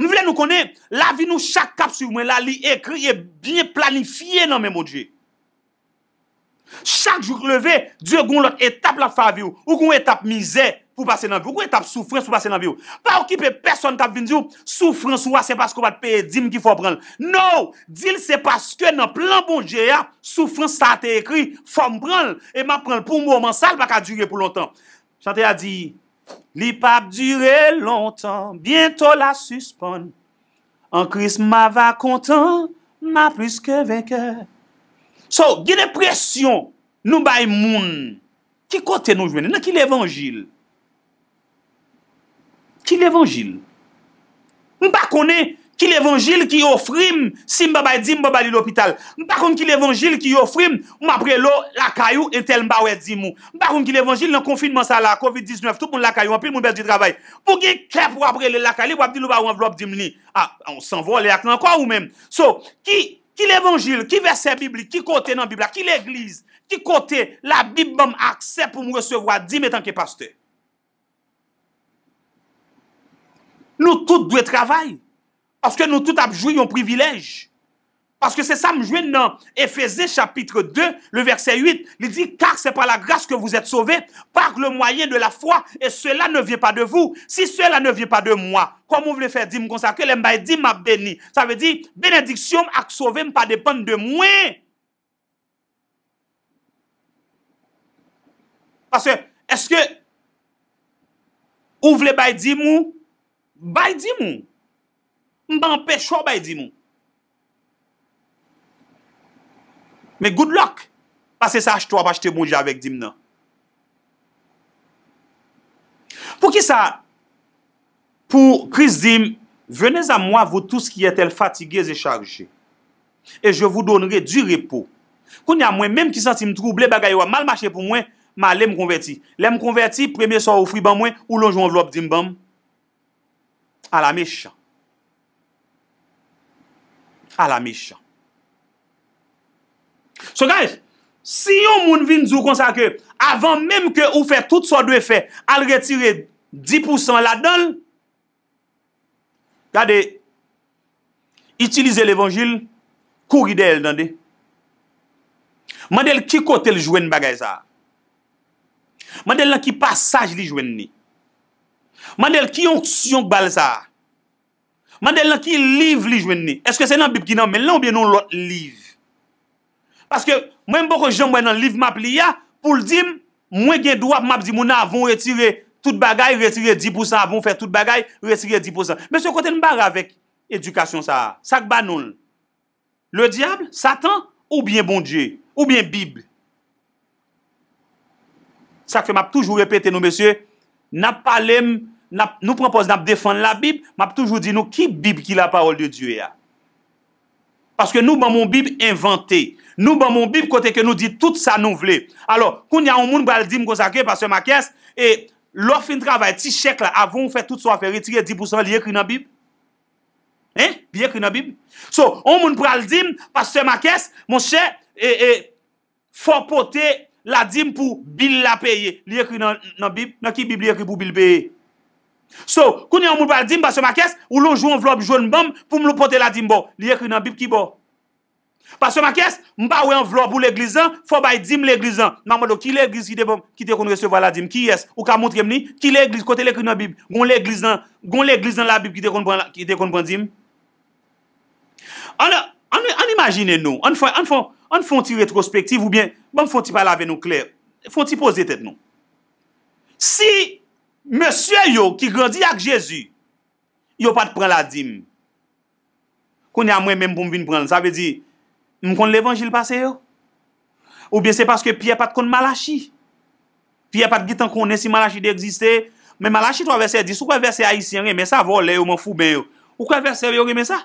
Nou vle nou konen La vi nou chak kap su mwen la li ekri E bine planifiye nan mwen moun diye Chak joug leve, diyo goun lot etape la fave yo Ou goun etape mize pou pase nan viyo Ou goun etape soufrens pou pase nan viyo Pa ou kipe peson etape vin diyo Soufrens ou ase basko bat pedim ki fòm pran Nou, dil se paske nan plan bon jeya Soufrens sa te ekri fòm pran Eman pran pou mouman sal baka dure pou lontan Chante a di Li pap dure lontan, bientò la suspon An kris ma va kontan, ma plus ke venke So, gine presyon nou bay moun ki kote nou jwene. Nan ki l'evangil. Ki l'evangil. Mpa kone ki l'evangil ki yofrim si mba bay di mba bay li l'opital. Mpa kone ki l'evangil ki yofrim mba pre lo lakayou etel mba bay di mou. Mpa kone ki l'evangil nan konfinman sa la COVID-19 tout moun lakayou anpil moun bes di trabay. Mpo gine krep wapre le lakayou wap di nou bay wavlop di mni. Ah, a, an s'envole ak nan kwa ou men. So, ki... Ki l'evangil, ki verse biblik, ki kote nan biblak, ki l'eglise, ki kote la bibbam akse pou mwesevo a di metan ki paste. Nou tout dwe travay. Aske nou tout apjou yon privilej. Parce que c'est ça, me dire dans Ephésiens chapitre 2, le verset 8. Il dit, car c'est par la grâce que vous êtes sauvés, par le moyen de la foi, et cela ne vient pas de vous. Si cela ne vient pas de moi, comment vous voulez faire dire, me consacrer, les m'a béni. Ça veut dire, bénédiction, a sauvé, ne pas dépendre de moi. Parce que, est-ce que, vous voulez dire, moi, dire, moi, je Me good luck. Pase sa jto apache te mounje bon avek dim nan. Pou ki sa? Pou kriz dim, venez a mwen avou tout skye tel fatigez e charje. E je voun donre du repou. Koun ya mwen, mem ki san si mtrou, ble bagay wap mal mache pou mwen, ma alem konverti. Alem konverti, premye sa ou fri ban mwen, ou lonjou anvlo ap dim ban mwen. A la mechan. A la mechan. So guys, si yon moun vin zou konsakre, avan menm ke ou fe tout so do e fe, al retire 10% la don, gade, itilize l'evangil, kou gide el dande. Mandel ki kote l'jwen bagay sa? Mandel la ki pasaj li jwen ni? Mandel ki yonk sionk bal sa? Mandel la ki liv li jwen ni? Eske se nan bib ki nan men, lan ou bien non lot liv? Aske mwen mbo ke jom mwen nan liv map li ya, pou l di mwen gen do ap map di moun avon retire tout bagay, retire 10%, avon fè tout bagay, retire 10%. Mwen se konten mbara vek edukasyon sa, sak banon, le diable, satan ou bien bon die, ou bien bib. Sak fe mwen ap toujou repete nou mwen se, nap pale m, nou propose nap defan la bib, mwen ap toujou di nou ki bib ki la parol de die ya. Paske nou ban moun bib inventé. Nou ban moun bib kote ke nou di tout sa nou vle. Alors, koun ya un moun pral dim ko sakè pa sè ma kes, e lò fin travay ti chèk la, avon fè tout so aferi, ti kè 10% liye kri nan bib? Hein? Liye kri nan bib? So, un moun pral dim pa sè ma kes, moun chè e fò potè la dim pou bil la peye. Liye kri nan bib? Nan ki bib liye kri pou bil peye? So, kouni an mou bal dim, baso ma kes, ou lo jou an vlog joun mbam pou mlo pote la dim bo. Li ekri nan bib ki bo. Baso ma kes, mba we an vlog ou leglizan, fwa bay dim leglizan. Namado, ki legliz bon, ki te kon resevo la dim? Ki yes? Ou ka montrem ni? Ki legliz kote lekri nan bib? Gon leglizan la bib ki te kon ban dim? An imagine nou, an fwanti retrospektiv ou bien, ban fwanti pale ave nou kler, fwanti pose tet nou. Si, Monsye yo ki grandi ak Jezu, yo pat pren la dim. Koun ya mwen men pou mvin pren, sa ve di, m kon l'evangil pase yo? Ou ben se paske piye pat kon Malachi? Piye pat git an konen si Malachi de existe? Men Malachi to avese di, sou kwa verse aisyen reme sa, vo le yo man fou ben yo? Ou kwa verse yo reme sa?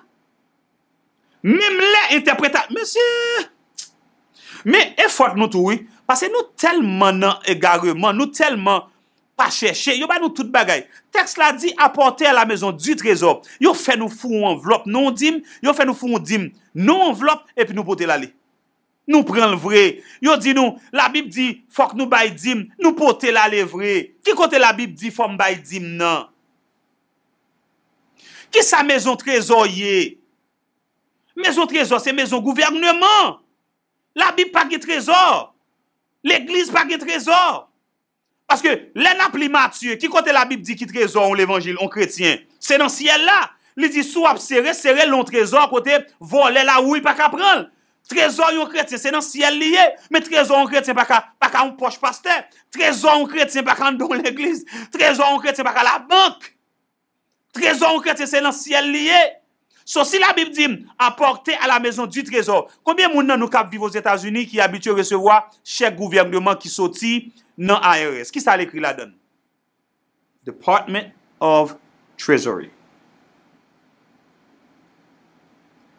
Mim le interpreta, monsye! Men efot nou tou, pase nou telman nan egareman, nou telman Pacheche, yo ba nou tout bagay. Tekst la di, apote la mezon di trezor. Yo fe nou foun envelop non dim, yo fe nou foun dim non envelop, epi nou pote la li. Nou pren vre. Yo di nou, la bib di, fok nou bay dim, nou pote la li vre. Ki kote la bib di, fok nou bay dim nan. Ki sa mezon trezor ye? Mezon trezor se mezon gouverneman. La bib pake trezor. L'eglise pake trezor. Paske lè na pli matye, ki kote la bib di ki trezor ou l'evangil, ou kretien, se nan siel la. Li di sou ap sere, sere loun trezor kote volè la ou yi pa ka pran. Trezor yon kretien se nan siel liye, me trezor ou kretien pa ka ou poche paste. Trezor ou kretien pa ka an don l'eglise, trezor ou kretien pa ka la bank. Trezor ou kretien se nan siel liye. Sos si la bib di m aporte a la mezon di trezor, konbyen moun nan nou kap vivo Zeta Zuni ki abityo resevoa chèk gouvernement ki soti nan IRS. Ki sa lèkri la den? Department of Treasury.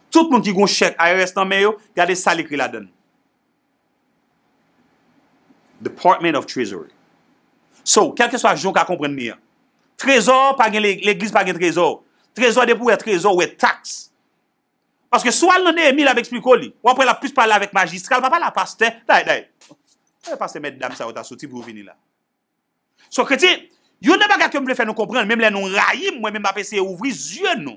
Tout moun ki goun chèk IRS nan meyo, gade sa lèkri la den. Department of Treasury. Sos, kelke so ajon ka kompren miya. Trezor pagen l'Eglise pagen trezor. Trezor de pou e trezor ou e taks. Paske swal nan e mi la vek spikoli. Ou apre la plus pala vek magistral, pa pa la paste. Daye, daye. Awe paste meddam sa wot asoti pou vini la. So, kriti, yo nan baga kem ble fè nou komprèn, mèm lè nou rayim, mèm mèm apè se ouvri zye nou.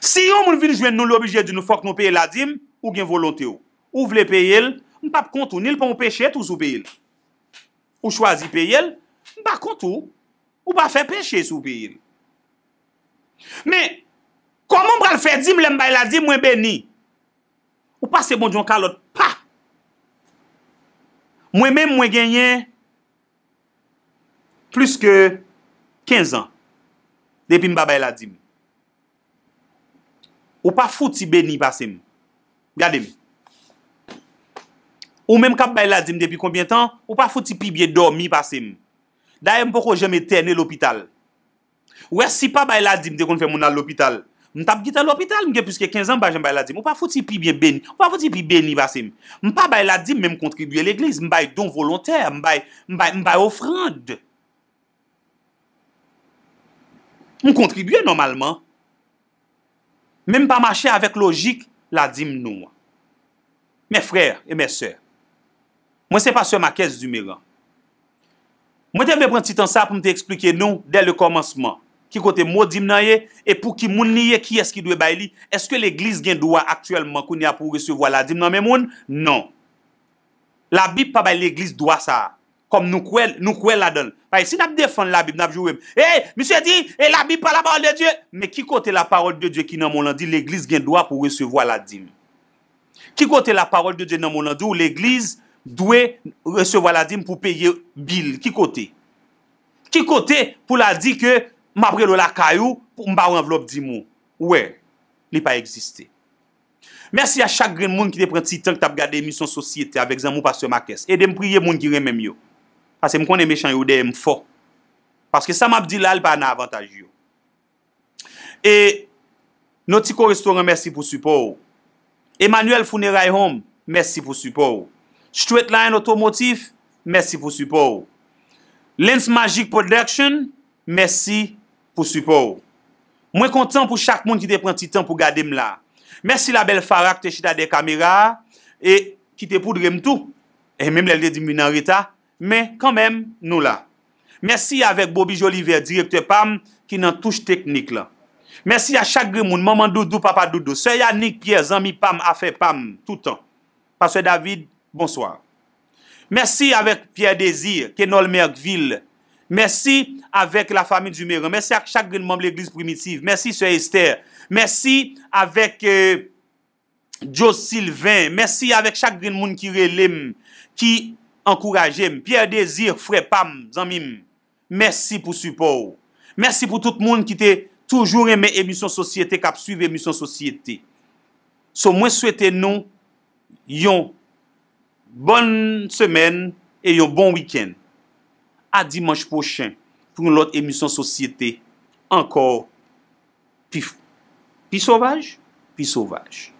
Si yo moun vini jwen nou l'obijè di nou fok nou peye ladim, ou gen volonte ou. Ouvle peye el, m pap kontou, nil pa m peche tout sou peye el. Ou chwazi peye el, m pa kontou, ou pa fè peche sou peye el. Men, komon pral fè di m lèm bay la di mwen bè ni? Ou bon, pa se bon diyon kalot? Pa! Mwen men mwen genyen plus ke 15 an depi m ba bay la di m. Ou pa fouti bè ni pa si m? Gade mi. Ou men m kap bay la di m depi konbien tan? Ou pa fouti pi bè do mi pa si m? Daè m poko jèmè tè nè l'opital. Wè si pa bay ladim de kon fè moun al l'opital. M tap git al l'opital m gen pwiske 15 an bajen bay ladim. M w pa fwoti pi bie beni. M w pa fwoti pi beni basim. M pa bay ladim men m kontribuye l'Eglise. M bay don volontèr. M bay ofrande. M kontribuye normalman. Men m pa mache avèk logik ladim nou. Mè frèr e mè sèr. Mwen se pa sè ma kèz du mè ran. Mwen te mè pren titan sa pou m te eksplike nou dèl le komansman. ki kote mou dim nan ye, e pou ki moun niye ki eski dwe bay li, eske l'eglis gen dwa aktuelman koun ya pou resevo la dim nan men moun? Non. La bib pa bay l'eglis dwa sa, kom nou kwen la don. Paye, si nap defan la bib, nap jouwe, e, misye di, e la bib pa la parol de Diyo, me ki kote la parol de Diyo ki nan moun nan di, l'eglis gen dwa pou resevo la dim. Ki kote la parol de Diyo nan moun nan di, ou l'eglis dwe resevo la dim pou peye bil, ki kote? Ki kote pou la di ke m apre lo la kayou, pou m ba wav lop di mou. Ouè, li pa egziste. Mersi a chak gren moun ki de pren ti tank tap gade misyon sosyete, avek zan mou pasyon ma kes, e de m priye moun ki reme m yo. Pase m kon de me chan yo de m fo. Pase ke sa m ap di lal pa an avantage yo. E, noti koristoran, mersi pou supo ou. Emanuel Founeray home, mersi pou supo ou. Straight Line Automotive, mersi pou supo ou. Lens Magic Production, mersi pou supo ou. Mwen kontan pou chak moun ki te prenti tan pou gade m la. Mersi la bel farak te chita de kamera, e ki te poudre non, m tou, e mèm lèl de diminarita, mè kèmèm nou la. Mersi avèk Bobi Joliver, direkte PAM, ki nan touche teknik la. Mersi a chak moun, maman doudou, papa doudou, sè yannik piè, zanmi PAM, afè PAM, toutan. Pase David, bonsoir. Mersi avèk piè Désir, ki nol mèk vil, Mersi avèk la fami du mèran. Mersi ak chak grinman blè glis primitiv. Mersi sè Esther. Mersi avèk euh, Joe Sylvain. Mersi avèk chak grinman ki relèm. Ki ankourajèm. Pierre Désir, Frépam, Zanmim. Mersi pou support. Mersi pou tout moun ki te toujou remè emisyon sosyété. Kap suive emisyon sosyété. Sou mwen souwete nou yon bonn semen e yon bon wikend. A dimanche pochen pou nou lot emisyon sosyete ankor Pi Sauvage, Pi Sauvage.